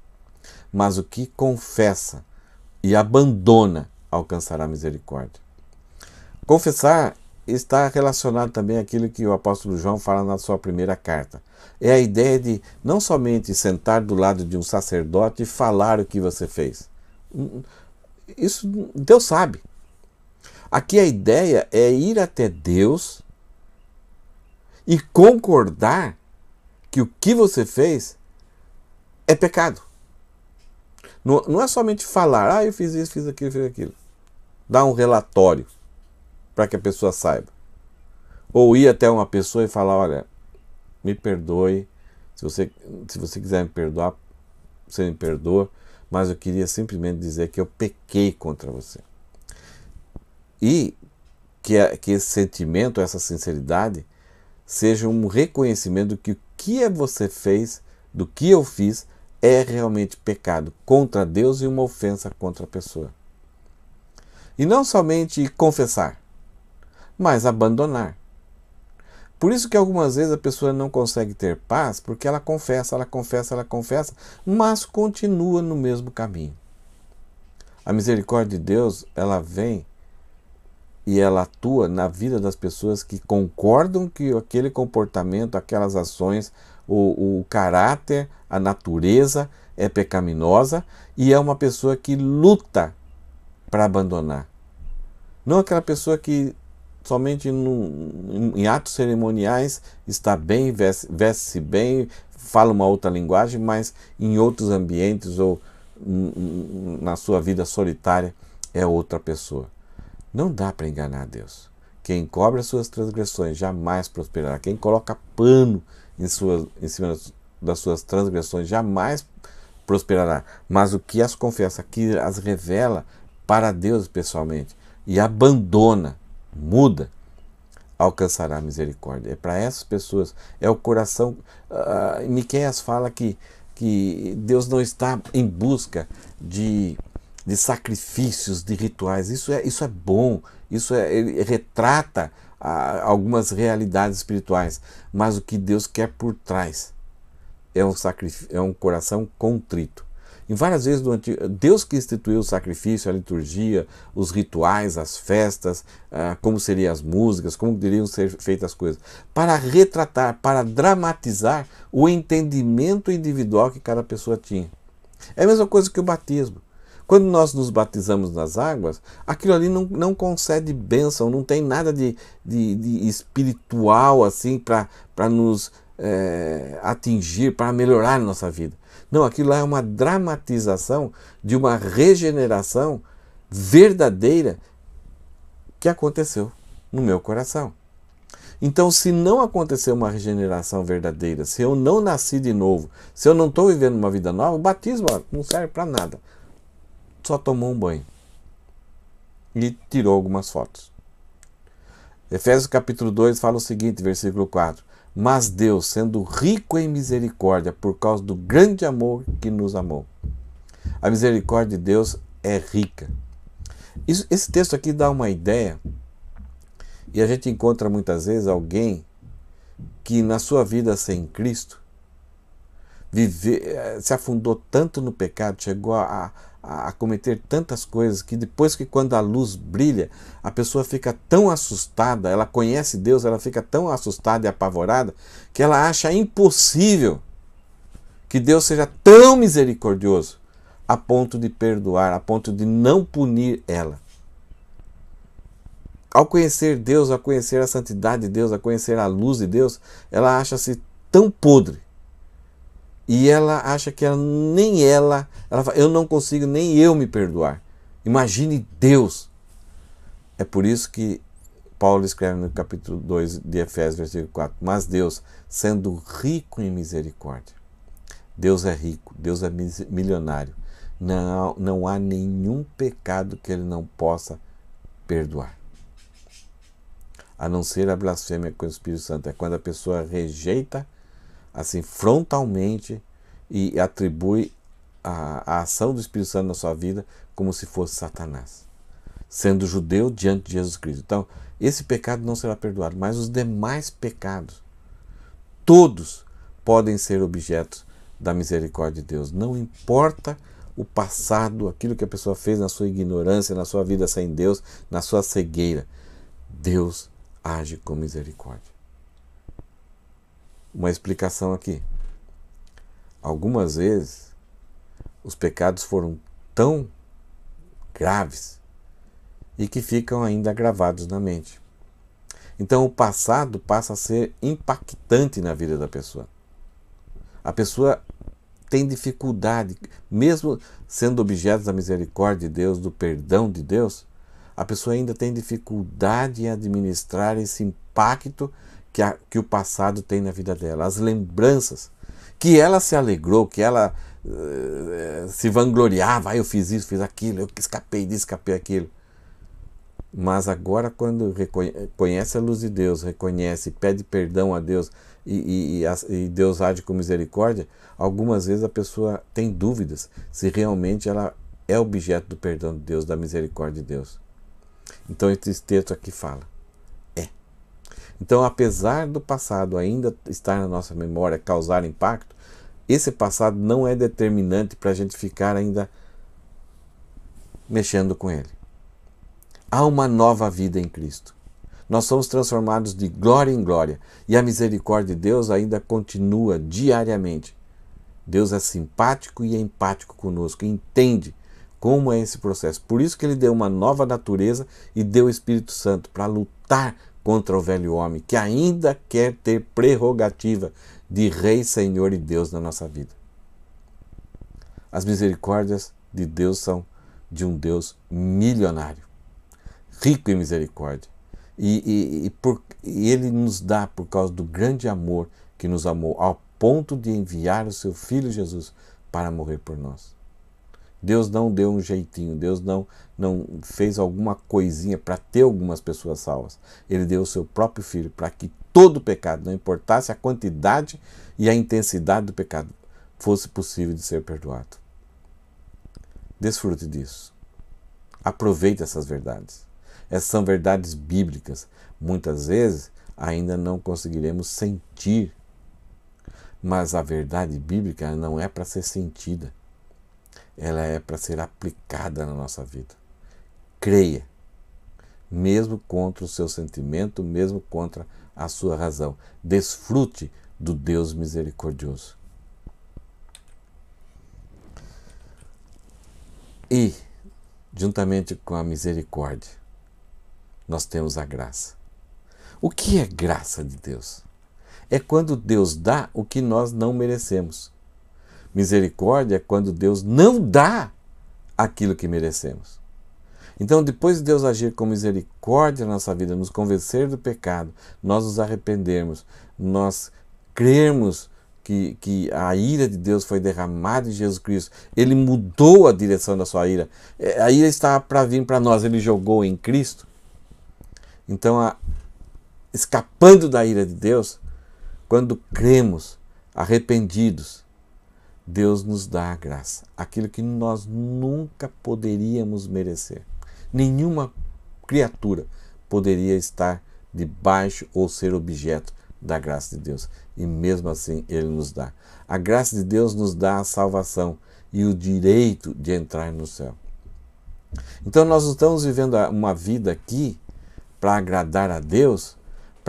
Mas o que confessa e abandona alcançará misericórdia. Confessar está relacionado também àquilo que o apóstolo João fala na sua primeira carta. É a ideia de não somente sentar do lado de um sacerdote e falar o que você fez. Isso Deus sabe. Aqui a ideia é ir até Deus e concordar que o que você fez é pecado. Não, não é somente falar, ah, eu fiz isso, fiz aquilo, fiz aquilo dar um relatório para que a pessoa saiba. Ou ir até uma pessoa e falar: olha, me perdoe, se você, se você quiser me perdoar, você me perdoa, mas eu queria simplesmente dizer que eu pequei contra você. E que, a, é, que esse sentimento, essa sinceridade, seja um reconhecimento que o que é você fez, do que eu fiz, é realmente pecado contra Deus e uma ofensa contra a pessoa. E não somente confessar, mas abandonar. Por isso que algumas vezes a pessoa não consegue ter paz, porque ela confessa, ela confessa, ela confessa, mas continua no mesmo caminho. A misericórdia de Deus, ela vem e ela atua na vida das pessoas que concordam que aquele comportamento, aquelas ações, o, o caráter, a natureza é pecaminosa e é uma pessoa que luta para abandonar. Não aquela pessoa que somente em atos cerimoniais está bem, veste-se bem, fala uma outra linguagem, mas em outros ambientes ou na sua vida solitária é outra pessoa. Não dá para enganar Deus. Quem cobre as suas transgressões jamais prosperará. Quem coloca pano em, suas, em cima das suas transgressões jamais prosperará. Mas o que as confessa, que as revela, para Deus pessoalmente e abandona, muda, alcançará misericórdia. É para essas pessoas, é o coração. Uh, fala que, que Deus não está em busca de, de sacrifícios, de rituais. Isso é, isso é bom, isso é, ele retrata ah, algumas realidades espirituais. Mas o que Deus quer por trás é um, sacrif é um coração contrito em várias vezes do Antigo, Deus que instituiu o sacrifício, a liturgia, os rituais, as festas, ah, como seriam as músicas, como deveriam ser feitas as coisas, para retratar, para dramatizar o entendimento individual que cada pessoa tinha. É a mesma coisa que o batismo. Quando nós nos batizamos nas águas, aquilo ali não, não concede bênção, não tem nada de, de, de espiritual assim para nos é, atingir, para melhorar a nossa vida. Não, aquilo lá é uma dramatização de uma regeneração verdadeira que aconteceu no meu coração. Então, se não aconteceu uma regeneração verdadeira, se eu não nasci de novo, se eu não estou vivendo uma vida nova, o batismo não serve para nada. Só tomou um banho e tirou algumas fotos. Efésios capítulo 2 fala o seguinte, versículo 4: mas Deus, sendo rico em misericórdia, por causa do grande amor que nos amou. A misericórdia de Deus é rica. Isso, esse texto aqui dá uma ideia, e a gente encontra muitas vezes alguém que na sua vida sem Cristo vive, eh, se afundou tanto no pecado, chegou a, a, cometer tantas coisas que depois que quando a luz brilha, a pessoa fica tão assustada, ela conhece Deus, ela fica tão assustada e apavorada que ela acha impossível que Deus seja tão misericordioso a ponto de perdoar, a ponto de não punir ela. Ao conhecer Deus, ao conhecer a santidade de Deus, ao conhecer a luz de Deus, ela acha-se tão podre e ela acha que ela, nem ela, ela fala, eu não consigo nem eu me perdoar. Imagine Deus. É por isso que Paulo escreve no capítulo 2 de Efésios, versículo 4: Mas Deus, sendo rico em misericórdia, Deus é rico, Deus é milionário. Não, não há nenhum pecado que ele não possa perdoar. A não ser a blasfêmia com o Espírito Santo. É quando a pessoa rejeita assim frontalmente e atribui a, a ação do Espírito Santo na sua vida como se fosse Satanás, sendo judeu diante de Jesus Cristo. Então, esse pecado não será perdoado, mas os demais pecados, todos podem ser objeto da misericórdia de Deus. Não importa o passado, aquilo que a pessoa fez na sua ignorância, na sua vida sem Deus, na sua cegueira. Deus age com misericórdia uma explicação aqui. Algumas vezes os pecados foram tão graves e que ficam ainda gravados na mente. Então o passado passa a ser impactante na vida da pessoa. A pessoa tem dificuldade, mesmo sendo objeto da misericórdia de Deus, do perdão de Deus, a pessoa ainda tem dificuldade em administrar esse impacto que, a, que o passado tem na vida dela, as lembranças que ela se alegrou, que ela eh, se vangloriava, ah, eu fiz isso, fiz aquilo, eu escapei disso, escapei aquilo. Mas agora, quando reconhece a luz de Deus, reconhece, pede perdão a Deus e, e, e, Deus age com misericórdia, algumas vezes a pessoa tem dúvidas se realmente ela é objeto do perdão de Deus, da misericórdia de Deus. Então, esse texto aqui fala. Então, apesar do passado ainda estar na nossa memória, causar impacto, esse passado não é determinante para a gente ficar ainda mexendo com ele. Há uma nova vida em Cristo. Nós somos transformados de glória em glória e a misericórdia de Deus ainda continua diariamente. Deus é simpático e é empático conosco, entende como é esse processo. Por isso que ele deu uma nova natureza e deu o Espírito Santo para lutar contra o velho homem, que ainda quer ter prerrogativa de Rei, Senhor e Deus na nossa vida. As misericórdias de Deus são de um Deus milionário, rico em misericórdia. E, e, e, por, e ele nos dá por causa do grande amor que nos amou, ao ponto de enviar o seu Filho Jesus para morrer por nós. Deus não deu um jeitinho, Deus não, não fez alguma coisinha para ter algumas pessoas salvas. Ele deu o seu próprio filho para que todo pecado, não importasse a quantidade e a intensidade do pecado, fosse possível de ser perdoado. Desfrute disso. Aproveite essas verdades. Essas são verdades bíblicas. Muitas vezes ainda não conseguiremos sentir, mas a verdade bíblica não é para ser sentida ela é para ser aplicada na nossa vida. Creia, mesmo contra o seu sentimento, mesmo contra a sua razão. Desfrute do Deus misericordioso. E, juntamente com a misericórdia, nós temos a graça. O que é graça de Deus? É quando Deus dá o que nós não merecemos. Misericórdia é quando Deus não dá aquilo que merecemos. Então, depois de Deus agir com misericórdia na nossa vida, nos convencer do pecado, nós nos arrependermos, nós crermos que, que a ira de Deus foi derramada em Jesus Cristo, ele mudou a direção da sua ira. É, a ira estava para vir para nós, ele jogou em Cristo. Então, a, escapando da ira de Deus, quando cremos, arrependidos, Deus nos dá a graça, aquilo que nós nunca poderíamos merecer. Nenhuma criatura poderia estar debaixo ou ser objeto da graça de Deus, e mesmo assim ele nos dá. A graça de Deus nos dá a salvação e o direito de entrar no céu. Então nós não estamos vivendo uma vida aqui para agradar a Deus,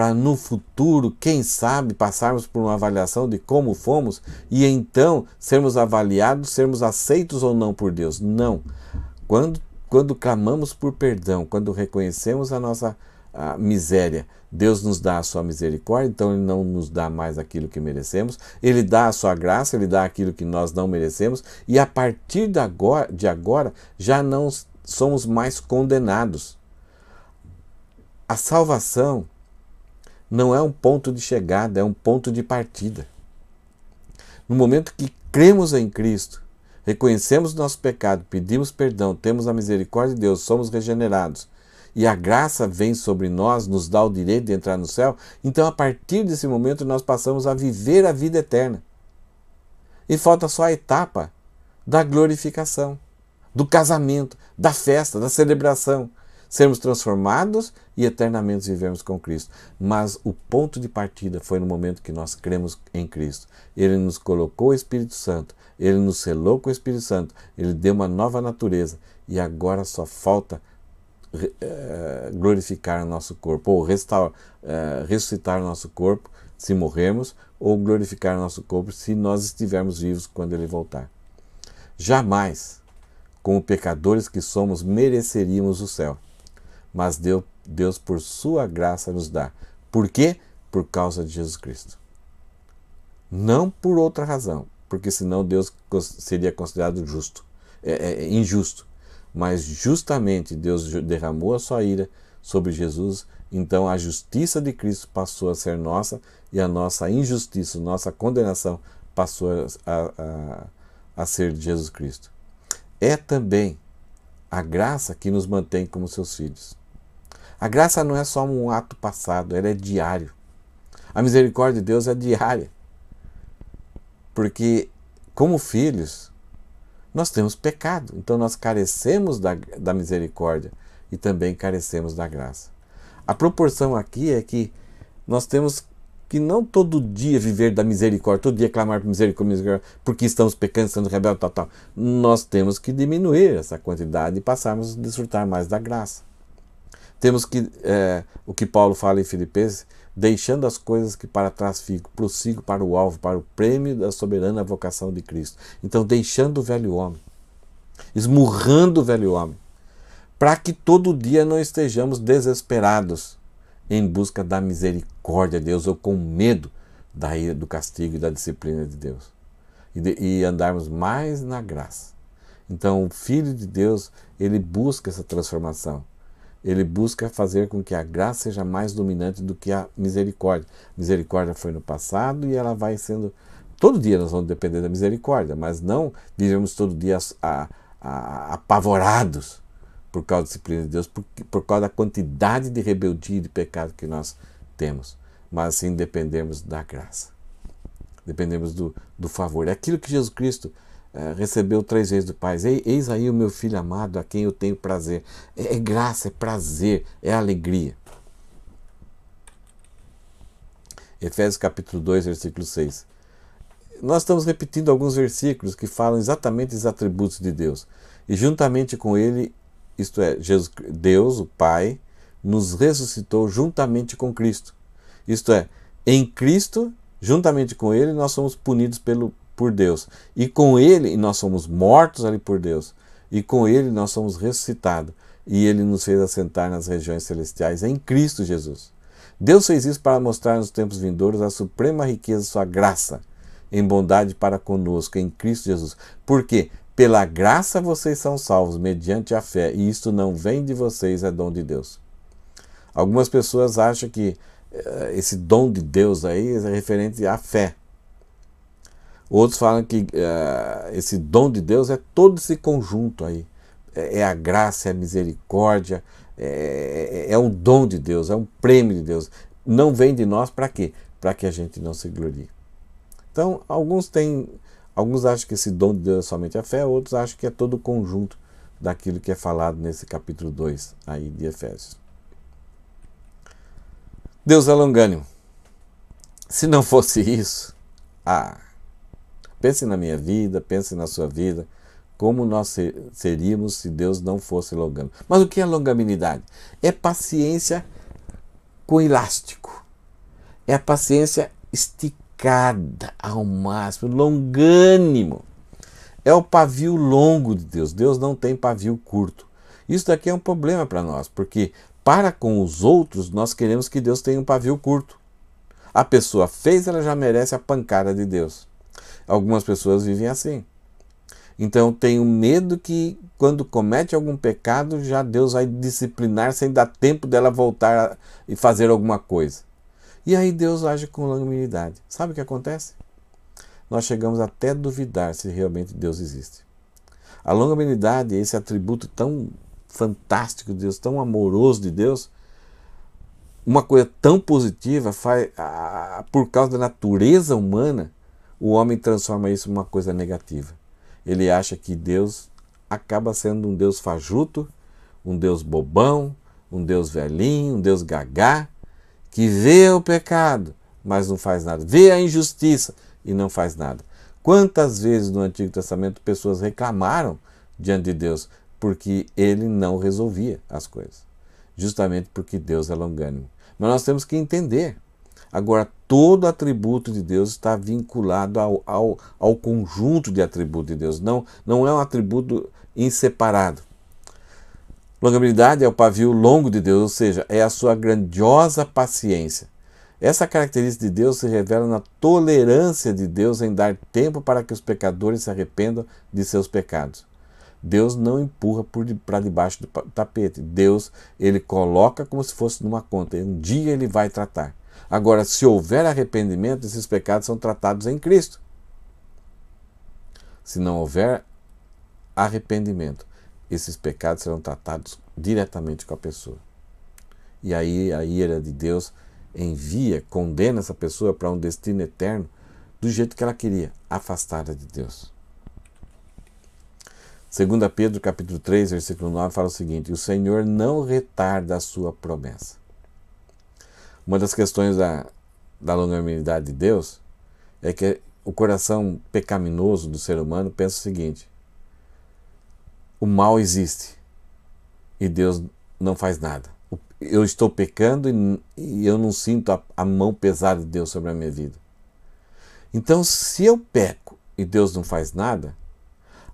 para no futuro, quem sabe, passarmos por uma avaliação de como fomos e então sermos avaliados, sermos aceitos ou não por Deus. Não. Quando, quando clamamos por perdão, quando reconhecemos a nossa a miséria. Deus nos dá a sua misericórdia, então Ele não nos dá mais aquilo que merecemos, Ele dá a sua graça, Ele dá aquilo que nós não merecemos, e a partir de agora, de agora já não somos mais condenados. A salvação não é um ponto de chegada, é um ponto de partida. No momento que cremos em Cristo, reconhecemos nosso pecado, pedimos perdão, temos a misericórdia de Deus, somos regenerados e a graça vem sobre nós, nos dá o direito de entrar no céu, então a partir desse momento nós passamos a viver a vida eterna. E falta só a etapa da glorificação, do casamento, da festa, da celebração, sermos transformados e eternamente vivermos com Cristo. Mas o ponto de partida foi no momento que nós cremos em Cristo. Ele nos colocou o Espírito Santo, ele nos selou com o Espírito Santo, ele deu uma nova natureza e agora só falta eh, glorificar o nosso corpo, ou eh, ressuscitar o nosso corpo se morremos ou glorificar o nosso corpo se nós estivermos vivos quando ele voltar. Jamais, como pecadores que somos, mereceríamos o céu mas Deus, Deus por sua graça nos dá. Por quê? Por causa de Jesus Cristo. Não por outra razão, porque senão Deus seria considerado justo, é, é, é, injusto. Mas justamente Deus derramou a sua ira sobre Jesus, então a justiça de Cristo passou a ser nossa e a nossa injustiça, nossa condenação passou a, a, a ser de Jesus Cristo. É também a graça que nos mantém como seus filhos. A graça não é só um ato passado, ela é diário. A misericórdia de Deus é diária. Porque, como filhos, nós temos pecado, então nós carecemos da, da misericórdia e também carecemos da graça. A proporção aqui é que nós temos que não todo dia viver da misericórdia, todo dia clamar por misericórdia, porque estamos pecando, sendo rebeldes, tal, tal. Nós temos que diminuir essa quantidade e passarmos a desfrutar mais da graça. Temos que é, o que Paulo fala em Filipenses, deixando as coisas que para trás fico, prossigo para o alvo, para o prêmio da soberana vocação de Cristo. Então, deixando o velho homem, esmurrando o velho homem, para que todo dia não estejamos desesperados em busca da misericórdia de Deus ou com medo da ira, do castigo e da disciplina de Deus. E, de, e, andarmos mais na graça. Então, o Filho de Deus, ele busca essa transformação ele busca fazer com que a graça seja mais dominante do que a misericórdia. Misericórdia foi no passado e ela vai sendo. Todo dia nós vamos depender da misericórdia, mas não vivemos todo dia a, a, apavorados por causa da disciplina de Deus, por, por causa da quantidade de rebeldia e de pecado que nós temos. Mas sim dependemos da graça, dependemos do, do favor. É aquilo que Jesus Cristo é, recebeu três vezes do Pai: Eis aí o meu filho amado, a quem eu tenho prazer. É, é graça, é prazer, é alegria. Efésios capítulo 2, versículo 6. Nós estamos repetindo alguns versículos que falam exatamente os atributos de Deus. E juntamente com ele, isto é, Jesus, Deus, o Pai, nos ressuscitou juntamente com Cristo. Isto é, em Cristo, juntamente com ele, nós somos punidos pelo por Deus. E com ele nós somos mortos ali por Deus. E com ele nós somos ressuscitados. E ele nos fez assentar nas regiões celestiais em Cristo Jesus. Deus fez isso para mostrar nos tempos vindouros a suprema riqueza de sua graça em bondade para conosco em Cristo Jesus. Porque pela graça vocês são salvos mediante a fé, e isto não vem de vocês, é dom de Deus. Algumas pessoas acham que eh, esse dom de Deus aí é referente à fé. Outros falam que uh, esse dom de Deus é todo esse conjunto aí. É, é a graça, é a misericórdia, é, é, é um dom de Deus, é um prêmio de Deus. Não vem de nós para quê? Para que a gente não se glorie. Então, alguns têm, alguns acham que esse dom de Deus é somente a fé, outros acham que é todo o conjunto daquilo que é falado nesse capítulo 2 aí de Efésios. Deus é longânimo. Se não fosse isso, ah, Pense na minha vida, pense na sua vida, como nós seríamos se Deus não fosse longano. Mas o que é longanimidade? É paciência com elástico. É a paciência esticada ao máximo, longânimo. É o pavio longo de Deus. Deus não tem pavio curto. Isso daqui é um problema para nós, porque para com os outros, nós queremos que Deus tenha um pavio curto. A pessoa fez, ela já merece a pancada de Deus. Algumas pessoas vivem assim. Então tenho medo que quando comete algum pecado, já Deus vai disciplinar sem dar tempo dela voltar e fazer alguma coisa. E aí Deus age com longanimidade. Sabe o que acontece? Nós chegamos até a duvidar se realmente Deus existe. A longanimidade, esse atributo tão fantástico de Deus, tão amoroso de Deus, uma coisa tão positiva faz, a, a, por causa da natureza humana, o homem transforma isso em uma coisa negativa. Ele acha que Deus acaba sendo um Deus fajuto, um Deus bobão, um Deus velhinho, um Deus gagá, que vê o pecado, mas não faz nada, vê a injustiça e não faz nada. Quantas vezes no Antigo Testamento pessoas reclamaram diante de Deus porque ele não resolvia as coisas? Justamente porque Deus é longânimo. Mas nós temos que entender Agora, todo atributo de Deus está vinculado ao, ao, ao conjunto de atributos de Deus, não, não é um atributo em separado. Longanimidade é o pavio longo de Deus, ou seja, é a sua grandiosa paciência. Essa característica de Deus se revela na tolerância de Deus em dar tempo para que os pecadores se arrependam de seus pecados. Deus não empurra para debaixo do tapete. Deus, ele coloca como se fosse numa conta. Um dia ele vai tratar. Agora, se houver arrependimento, esses pecados são tratados em Cristo. Se não houver arrependimento, esses pecados serão tratados diretamente com a pessoa. E aí a ira de Deus envia, condena essa pessoa para um destino eterno do jeito que ela queria, afastada de Deus. 2 Pedro capítulo 3, versículo 9 fala o seguinte: "O Senhor não retarda a sua promessa, uma das questões da, da longanimidade de Deus é que o coração pecaminoso do ser humano pensa o seguinte: o mal existe e Deus não faz nada. Eu estou pecando e, e eu não sinto a, a mão pesada de Deus sobre a minha vida. Então, se eu peco e Deus não faz nada,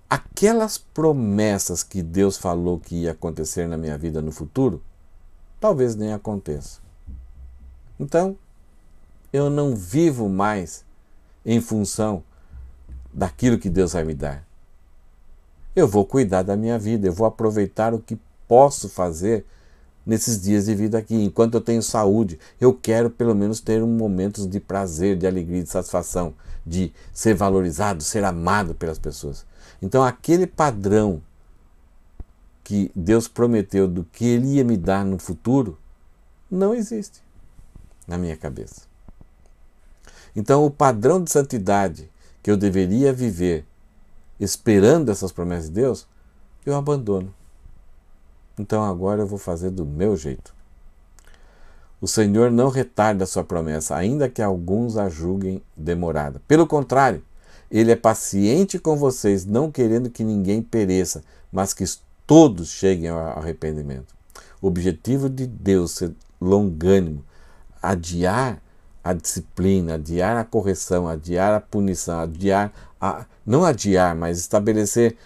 aquelas promessas que Deus falou que ia acontecer na minha vida no futuro, talvez nem aconteça. Então, eu não vivo mais em função daquilo que Deus vai me dar. Eu vou cuidar da minha vida, eu vou aproveitar o que posso fazer nesses dias de vida aqui. Enquanto eu tenho saúde, eu quero pelo menos ter momentos de prazer, de alegria, de satisfação, de ser valorizado, ser amado pelas pessoas. Então, aquele padrão que Deus prometeu do que Ele ia me dar no futuro não existe na minha cabeça. Então, o padrão de santidade que eu deveria viver esperando essas promessas de Deus, eu abandono. Então agora eu vou fazer do meu jeito. O Senhor não retarda a sua promessa, ainda que alguns a julguem demorada. Pelo contrário, ele é paciente com vocês, não querendo que ninguém pereça, mas que todos cheguem ao arrependimento. O objetivo de Deus é ser longânimo adiar a disciplina, adiar a correção, adiar a punição, adiar a, não adiar, mas estabelecer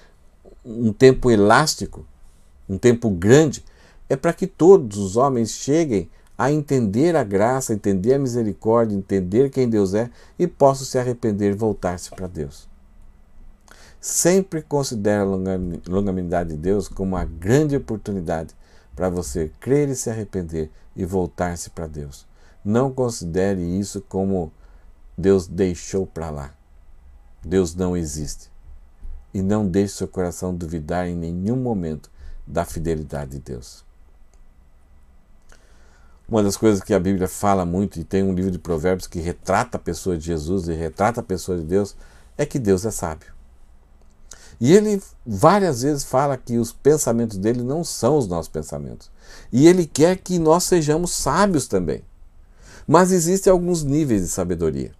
um tempo elástico, um tempo grande, é para que todos os homens cheguem a entender a graça, entender a misericórdia, entender quem Deus é e possam se arrepender e voltar-se para Deus. Sempre considere a longanimidade de Deus como uma grande oportunidade para você crer e se arrepender e voltar-se para Deus. Não considere isso como Deus deixou para lá. Deus não existe. E não deixe seu coração duvidar em nenhum momento da fidelidade de Deus. Uma das coisas que a Bíblia fala muito, e tem um livro de provérbios que retrata a pessoa de Jesus e retrata a pessoa de Deus, é que Deus é sábio. E ele várias vezes fala que os pensamentos dele não são os nossos pensamentos. E ele quer que nós sejamos sábios também. Mas existem alguns níveis de sabedoria.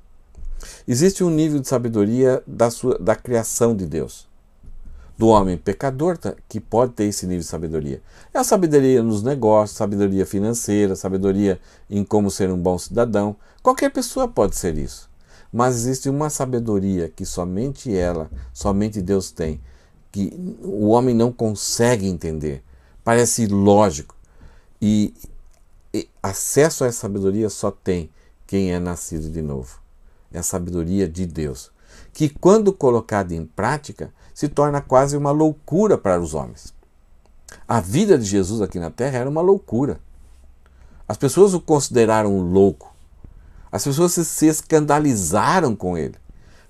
Existe um nível de sabedoria da, sua, da criação de Deus, do homem pecador tá, que pode ter esse nível de sabedoria. É a sabedoria nos negócios, sabedoria financeira, sabedoria em como ser um bom cidadão. Qualquer pessoa pode ser isso. Mas existe uma sabedoria que somente ela, somente Deus tem, que o homem não consegue entender. Parece ilógico. E acesso a essa sabedoria só tem quem é nascido de novo. É a sabedoria de Deus, que quando colocada em prática, se torna quase uma loucura para os homens. A vida de Jesus aqui na terra era uma loucura. As pessoas o consideraram louco. As pessoas se escandalizaram com ele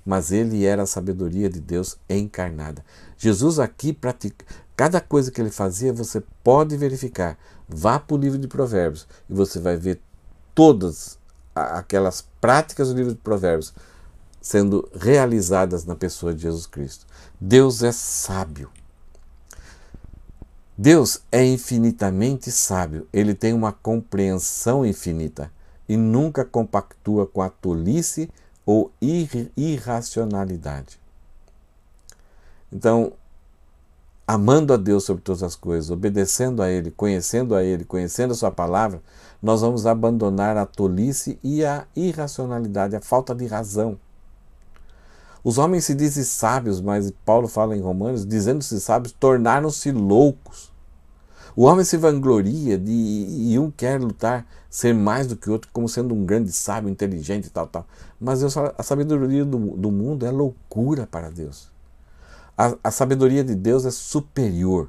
mas ele era a sabedoria de Deus encarnada. Jesus aqui pratica. Cada coisa que ele fazia, você pode verificar. Vá para o livro de Provérbios e você vai ver todas aquelas práticas do livro de Provérbios sendo realizadas na pessoa de Jesus Cristo. Deus é sábio. Deus é infinitamente sábio. Ele tem uma compreensão infinita e nunca compactua com a tolice ou ir irracionalidade. Então, amando a Deus sobre todas as coisas, obedecendo a Ele, conhecendo a Ele, conhecendo a Sua palavra, nós vamos abandonar a tolice e a irracionalidade, a falta de razão. Os homens se dizem sábios, mas Paulo fala em Romanos, dizendo-se sábios, tornaram-se loucos. O homem se vangloria de, e um quer lutar ser mais do que outro, como sendo um grande sábio, inteligente e tal, tal. Mas Deus fala, a sabedoria do, do mundo é loucura para Deus. A, a sabedoria de Deus é superior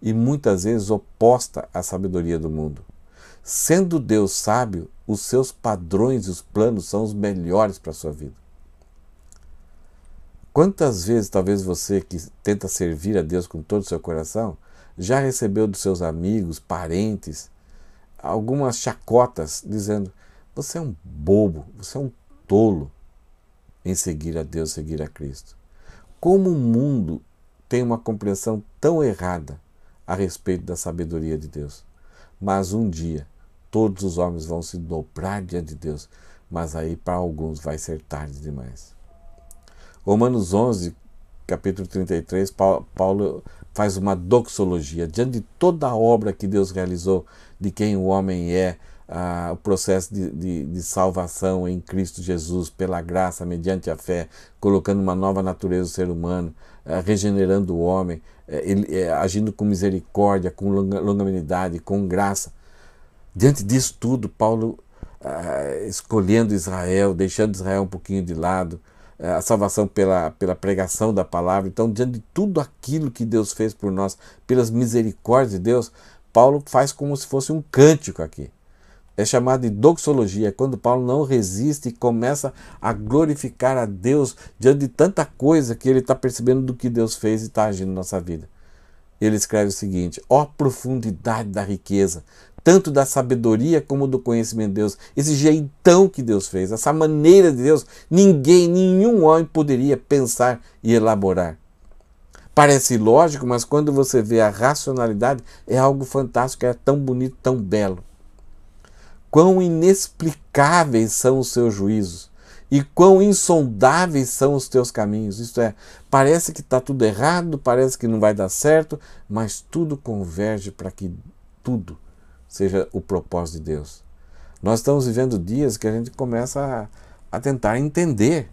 e muitas vezes oposta à sabedoria do mundo. Sendo Deus sábio, os seus padrões e os planos são os melhores para a sua vida. Quantas vezes, talvez você que tenta servir a Deus com todo o seu coração, já recebeu dos seus amigos, parentes, algumas chacotas dizendo: você é um bobo, você é um tolo em seguir a Deus, seguir a Cristo. Como o mundo tem uma compreensão tão errada a respeito da sabedoria de Deus? Mas um dia todos os homens vão se dobrar diante de Deus, mas aí para alguns vai ser tarde demais. Romanos 11, capítulo 33, Paulo faz uma doxologia diante de toda a obra que Deus realizou de quem o homem é, ah, o processo de, de, de, salvação em Cristo Jesus pela graça, mediante a fé, colocando uma nova natureza no ser humano, ah, regenerando o homem, eh, ele, eh, agindo com misericórdia, com longanimidade, com graça. Diante disso tudo, Paulo ah, escolhendo Israel, deixando Israel um pouquinho de lado, eh, a salvação pela, pela pregação da palavra. Então, diante de tudo aquilo que Deus fez por nós, pelas misericórdias de Deus, Paulo faz como se fosse um cântico aqui. É chamado de doxologia, é quando Paulo não resiste e começa a glorificar a Deus diante de tanta coisa que ele está percebendo do que Deus fez e está agindo na nossa vida. Ele escreve o seguinte: ó oh, profundidade da riqueza, tanto da sabedoria como do conhecimento de Deus, esse jeitão que Deus fez, essa maneira de Deus, ninguém, nenhum homem poderia pensar e elaborar. Parece ilógico, mas quando você vê a racionalidade, é algo fantástico, é tão bonito, tão belo. Quão inexplicáveis são os seus juízos e quão insondáveis são os teus caminhos. Isto é, parece que está tudo errado, parece que não vai dar certo, mas tudo converge para que tudo seja o propósito de Deus. Nós estamos vivendo dias que a gente começa a, a tentar entender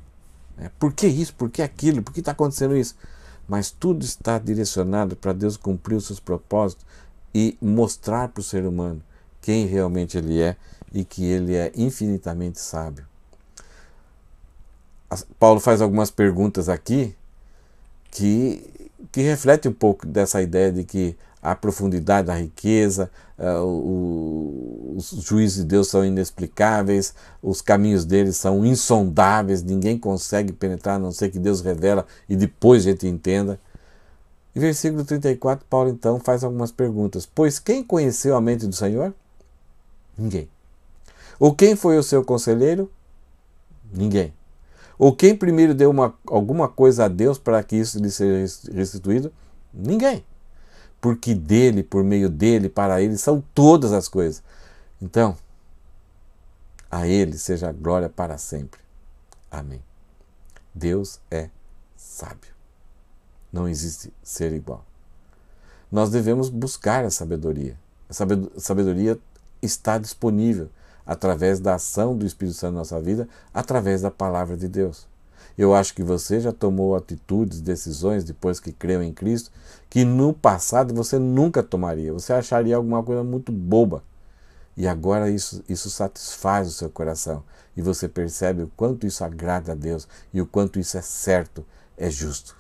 né? por que isso, por que aquilo, por que está acontecendo isso mas tudo está direcionado para Deus cumprir os seus propósitos e mostrar para o ser humano quem realmente ele é e que ele é infinitamente sábio. Paulo faz algumas perguntas aqui que, que refletem um pouco dessa ideia de que a profundidade da riqueza, eh, os juízos de Deus são inexplicáveis, os caminhos deles são insondáveis, ninguém consegue penetrar a não ser que Deus revela e depois a gente entenda. Em versículo 34, Paulo então faz algumas perguntas: Pois quem conheceu a mente do Senhor? Ninguém. Ou quem foi o seu conselheiro? Ninguém. Ou quem primeiro deu uma, alguma coisa a Deus para que isso lhe seja restituído? Ninguém porque dele, por meio dele, para ele são todas as coisas. Então, a ele seja a glória para sempre. Amém. Deus é sábio. Não existe ser igual. Nós devemos buscar a sabedoria. A sabedoria está disponível através da ação do Espírito Santo na nossa vida, através da palavra de Deus. Eu acho que você já tomou atitudes, decisões depois que creu em Cristo, que no passado você nunca tomaria. Você acharia alguma coisa muito boba. E agora isso, isso satisfaz o seu coração. E você percebe o quanto isso agrada a Deus e o quanto isso é certo, é justo.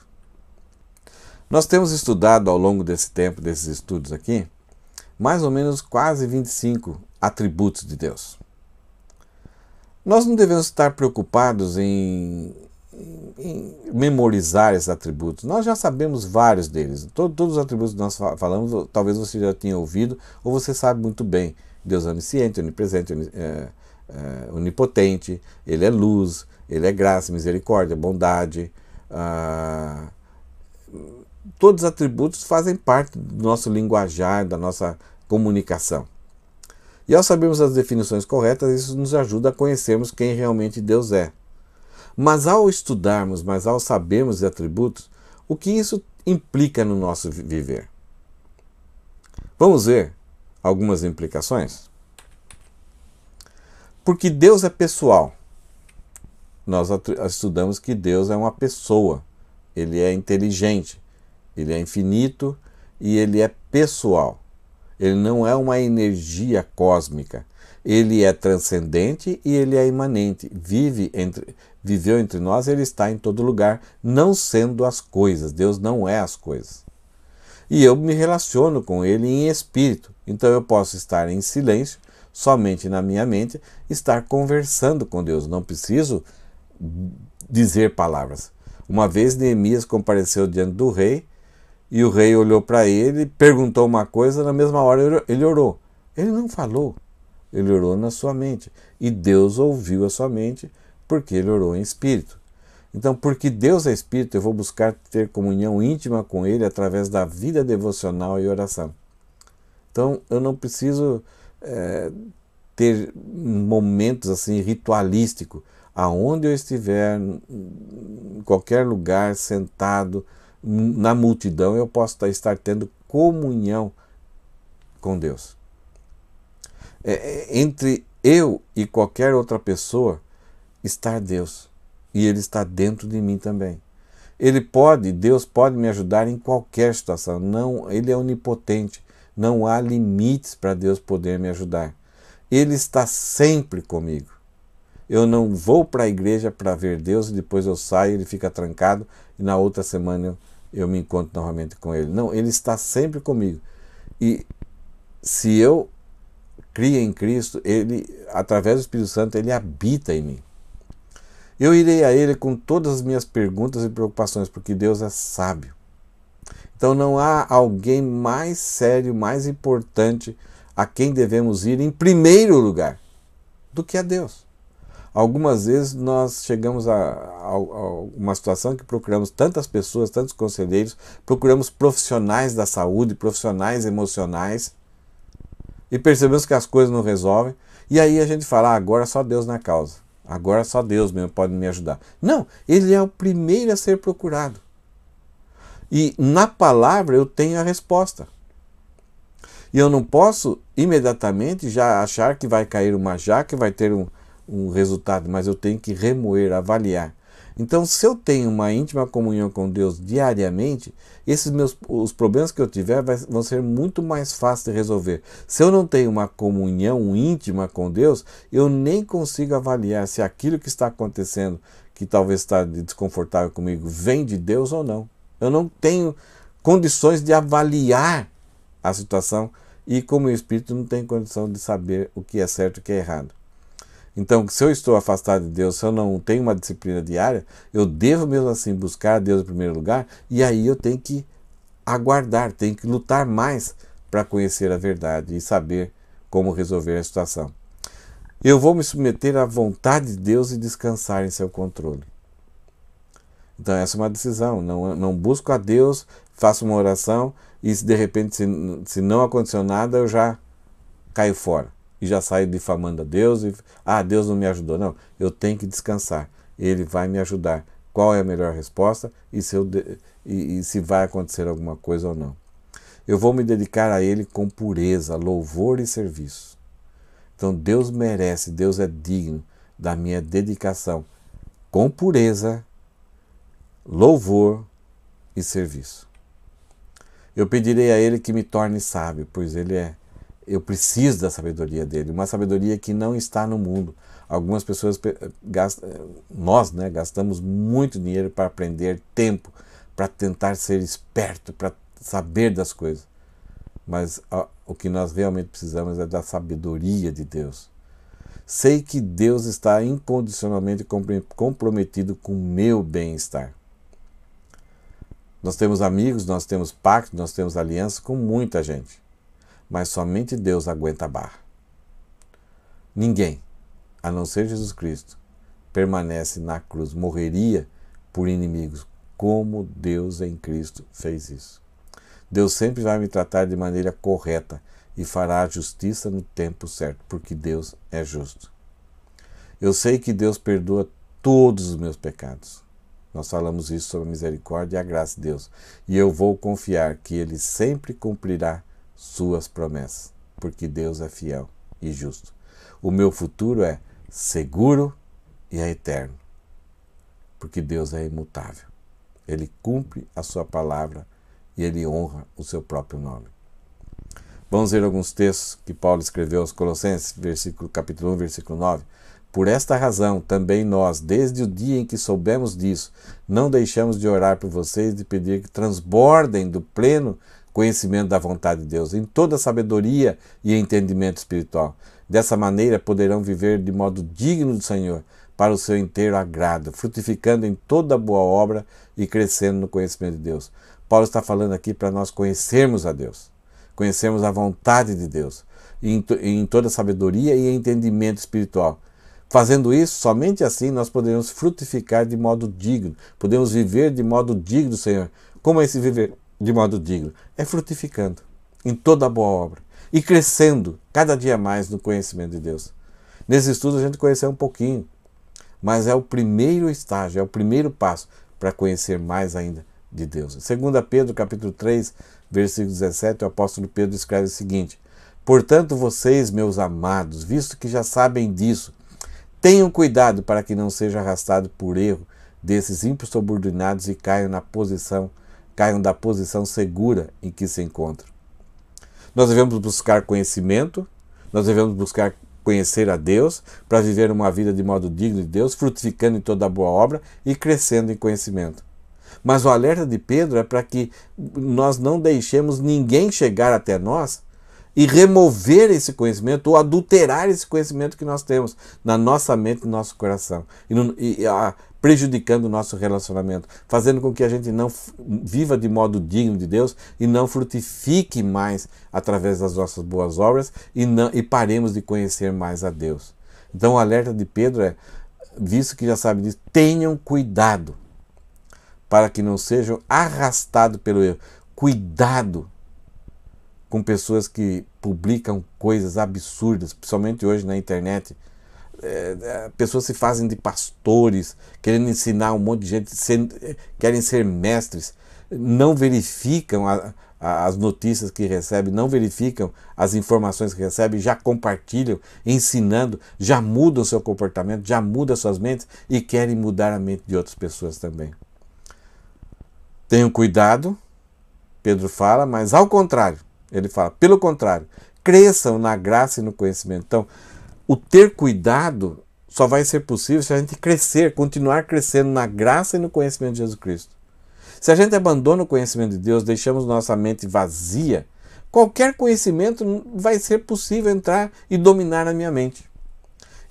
Nós temos estudado ao longo desse tempo, desses estudos aqui, mais ou menos quase 25 atributos de Deus. Nós não devemos estar preocupados em em, memorizar esses atributos. Nós já sabemos vários deles. Todo, todos os atributos que nós falamos, talvez você já tenha ouvido, ou você sabe muito bem. Deus é onisciente, onipresente, é, é, onipotente, Ele é luz, Ele é graça, misericórdia, bondade. Ah, todos os atributos fazem parte do nosso linguajar, da nossa comunicação. E ao sabermos as definições corretas, isso nos ajuda a conhecermos quem realmente Deus é. Mas ao estudarmos, mas ao sabermos de atributos, o que isso implica no nosso viver? Vamos ver algumas implicações? Porque Deus é pessoal. Nós estudamos que Deus é uma pessoa, ele é inteligente, ele é infinito e ele é pessoal. Ele não é uma energia cósmica. Ele é transcendente e ele é imanente. Vive entre, viveu entre nós, ele está em todo lugar, não sendo as coisas. Deus não é as coisas. E eu me relaciono com ele em espírito. Então eu posso estar em silêncio, somente na minha mente, estar conversando com Deus. Não preciso dizer palavras. Uma vez Neemias compareceu diante do rei e o rei olhou para ele, perguntou uma coisa, na mesma hora ele orou. Ele não falou, ele orou na sua mente. E Deus ouviu a sua mente, porque ele orou em espírito. Então, porque Deus é espírito, eu vou buscar ter comunhão íntima com ele através da vida devocional e oração. Então, eu não preciso é, ter momentos assim ritualístico, aonde eu estiver, em qualquer lugar, sentado, na multidão eu posso tá, estar tendo comunhão com Deus. É, é, entre eu e qualquer outra pessoa está Deus e Ele está dentro de mim também. Ele pode, Deus pode me ajudar em qualquer situação. Não, Ele é onipotente. Não há limites para Deus poder me ajudar. Ele está sempre comigo. Eu não vou para a igreja para ver Deus e depois eu saio, ele fica trancado e na outra semana eu eu me encontro novamente com Ele. Não, Ele está sempre comigo. E se eu crio em Cristo, Ele, através do Espírito Santo, Ele habita em mim. Eu irei a Ele com todas as minhas perguntas e preocupações, porque Deus é sábio. Então não há alguém mais sério, mais importante a quem devemos ir em primeiro lugar do que a Deus. Algumas vezes nós chegamos a, a, a, uma situação que procuramos tantas pessoas, tantos conselheiros, procuramos profissionais da saúde, profissionais emocionais, e percebemos que as coisas não resolvem. E aí a gente fala, ah, agora só Deus na causa. Agora só Deus mesmo pode me ajudar. Não, ele é o primeiro a ser procurado. E na palavra eu tenho a resposta. E eu não posso imediatamente já achar que vai cair uma jaca, vai ter um, um resultado, mas eu tenho que remoer, avaliar. Então, se eu tenho uma íntima comunhão com Deus diariamente, esses meus os problemas que eu tiver vai, vão ser muito mais fáceis de resolver. Se eu não tenho uma comunhão íntima com Deus, eu nem consigo avaliar se aquilo que está acontecendo, que talvez está desconfortável comigo, vem de Deus ou não. Eu não tenho condições de avaliar a situação e como o espírito não tem condição de saber o que é certo e o que é errado. Então, se eu estou afastado de Deus, se eu não tenho uma disciplina diária, eu devo mesmo assim buscar Deus em primeiro lugar, e aí eu tenho que aguardar, tenho que lutar mais para conhecer a verdade e saber como resolver a situação. Eu vou me submeter à vontade de Deus e descansar em seu controle. Então, essa é uma decisão. Não, não busco a Deus, faço uma oração e, se de repente, se, se não aconteceu nada, eu já caio fora e já saio difamando a Deus e ah, Deus não me ajudou. Não, eu tenho que descansar. Ele vai me ajudar. Qual é a melhor resposta e se, eu, e, e se vai acontecer alguma coisa ou não. Eu vou me dedicar a Ele com pureza, louvor e serviço. Então Deus merece, Deus é digno da minha dedicação com pureza, louvor e serviço. Eu pedirei a Ele que me torne sábio, pois Ele é eu preciso da sabedoria dele, uma sabedoria que não está no mundo. Algumas pessoas, gastam, eh, nós, né, gastamos muito dinheiro para aprender tempo, para tentar ser esperto, para saber das coisas. Mas ó, o que nós realmente precisamos é da sabedoria de Deus. Sei que Deus está incondicionalmente comprometido com o meu bem-estar. Nós temos amigos, nós temos pactos, nós temos alianças com muita gente mas somente Deus aguenta a barra. Ninguém, a não ser Jesus Cristo, permanece na cruz, morreria por inimigos, como Deus em Cristo fez isso. Deus sempre vai me tratar de maneira correta e fará a justiça no tempo certo, porque Deus é justo. Eu sei que Deus perdoa todos os meus pecados. Nós falamos isso sobre a misericórdia e a graça de Deus. E eu vou confiar que Ele sempre cumprirá suas promessas, porque Deus é fiel e justo. O meu futuro é seguro e é eterno, porque Deus é imutável. Ele cumpre a sua palavra e ele honra o seu próprio nome. Vamos ver alguns textos que Paulo escreveu aos Colossenses, versículo, capítulo 1, versículo 9. Por esta razão, também nós, desde o dia em que soubemos disso, não deixamos de orar por vocês e pedir que transbordem do pleno conhecimento da vontade de Deus, em toda sabedoria e entendimento espiritual. Dessa maneira poderão viver de modo digno do Senhor, para o seu inteiro agrado, frutificando em toda boa obra e crescendo no conhecimento de Deus. Paulo está falando aqui para nós conhecermos a Deus, conhecermos a vontade de Deus, em, em toda sabedoria e entendimento espiritual. Fazendo isso, somente assim nós poderemos frutificar de modo digno, podemos viver de modo digno, Senhor. Como é esse viver? de modo digno, é frutificando em toda boa obra e crescendo cada dia mais no conhecimento de Deus. Nesse estudo a gente conheceu um pouquinho, mas é o primeiro estágio, é o primeiro passo para conhecer mais ainda de Deus. Segundo Pedro, capítulo 3, versículo 17, o apóstolo Pedro escreve o seguinte: "Portanto, vocês, meus amados, visto que já sabem disso, tenham cuidado para que não seja arrastado por erro desses subordinados e caiam na posição caiam da posição segura em que se encontram. Nós devemos buscar conhecimento, nós devemos buscar conhecer a Deus para viver uma vida de modo digno de Deus, frutificando em toda boa obra e crescendo em conhecimento. Mas o alerta de Pedro é para que nós não deixemos ninguém chegar até nós e remover esse conhecimento ou adulterar esse conhecimento que nós temos na nossa mente, no nosso coração, e, no, e a, ah, prejudicando o nosso relacionamento, fazendo com que a gente não viva de modo digno de Deus e não frutifique mais através das nossas boas obras e, não, e paremos de conhecer mais a Deus. Então o alerta de Pedro é, visto que já sabe disso, tenham cuidado para que não sejam arrastados pelo erro. Cuidado com pessoas que publicam coisas absurdas, principalmente hoje na internet. É, é, pessoas se fazem de pastores, querendo ensinar um monte de gente, é, querem ser mestres, não verificam a, a, as notícias que recebem, não verificam as informações que recebem, já compartilham, ensinando, já mudam seu comportamento, já mudam suas mentes e querem mudar a mente de outras pessoas também. Tenham cuidado, Pedro fala, mas ao contrário, ele fala, pelo contrário, cresçam na graça e no conhecimento. Então, o ter cuidado só vai ser possível se a gente crescer, continuar crescendo na graça e no conhecimento de Jesus Cristo. Se a gente abandona o conhecimento de Deus, deixamos nossa mente vazia, qualquer conhecimento vai ser possível entrar e dominar a minha mente.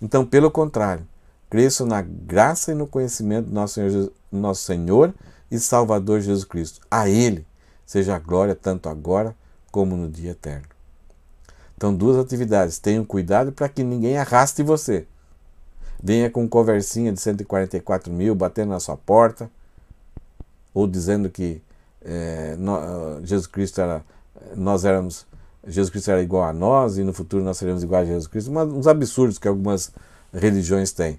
Então, pelo contrário, cresçam na graça e no conhecimento do nosso Senhor, nosso Senhor e Salvador Jesus Cristo. A Ele seja a glória tanto agora como no dia eterno. Então, duas atividades. Tenha cuidado para que ninguém arraste você. Venha com conversinha de 144 mil batendo na sua porta, ou dizendo que é, no, ah, Jesus Cristo era, nós éramos, Jesus Cristo era igual a nós e no futuro nós seremos iguais a Jesus Cristo. Mas, uns absurdos que algumas religiões têm.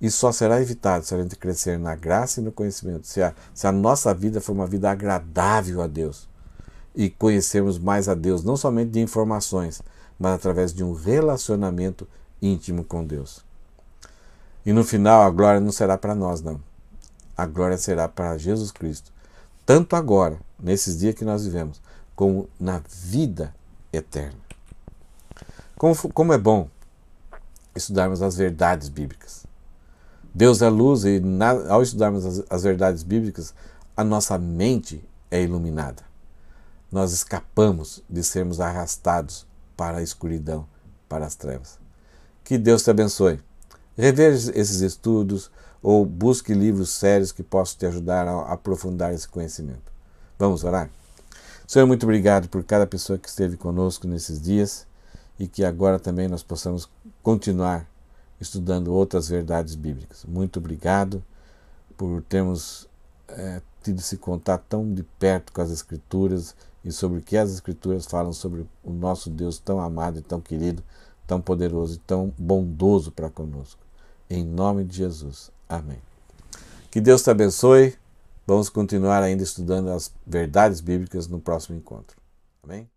Isso só será evitado se a gente crescer na graça e no conhecimento, se a, se a nossa vida for uma vida agradável a Deus e conhecermos mais a Deus, não somente de informações, mas através de um relacionamento íntimo com Deus. E no final, a glória não será para nós, não. A glória será para Jesus Cristo. Tanto agora, nesses dias que nós vivemos, como na vida eterna. Como, como é bom estudarmos as verdades bíblicas. Deus é luz e, na, ao estudarmos as, as verdades bíblicas, a nossa mente é iluminada nós escapamos de sermos arrastados para a escuridão, para as trevas. Que Deus te abençoe. Reveja esses estudos ou busque livros sérios que possam te ajudar a aprofundar esse conhecimento. Vamos orar? Senhor, muito obrigado por cada pessoa que esteve conosco nesses dias e que agora também nós possamos continuar estudando outras verdades bíblicas. Muito obrigado por termos é, tido esse contato tão de perto com as Escrituras e sobre o que as Escrituras falam sobre o nosso Deus tão amado e tão querido, tão poderoso e tão bondoso para conosco. Em nome de Jesus. Amém. Que Deus te abençoe. Vamos continuar ainda estudando as verdades bíblicas no próximo encontro. Amém?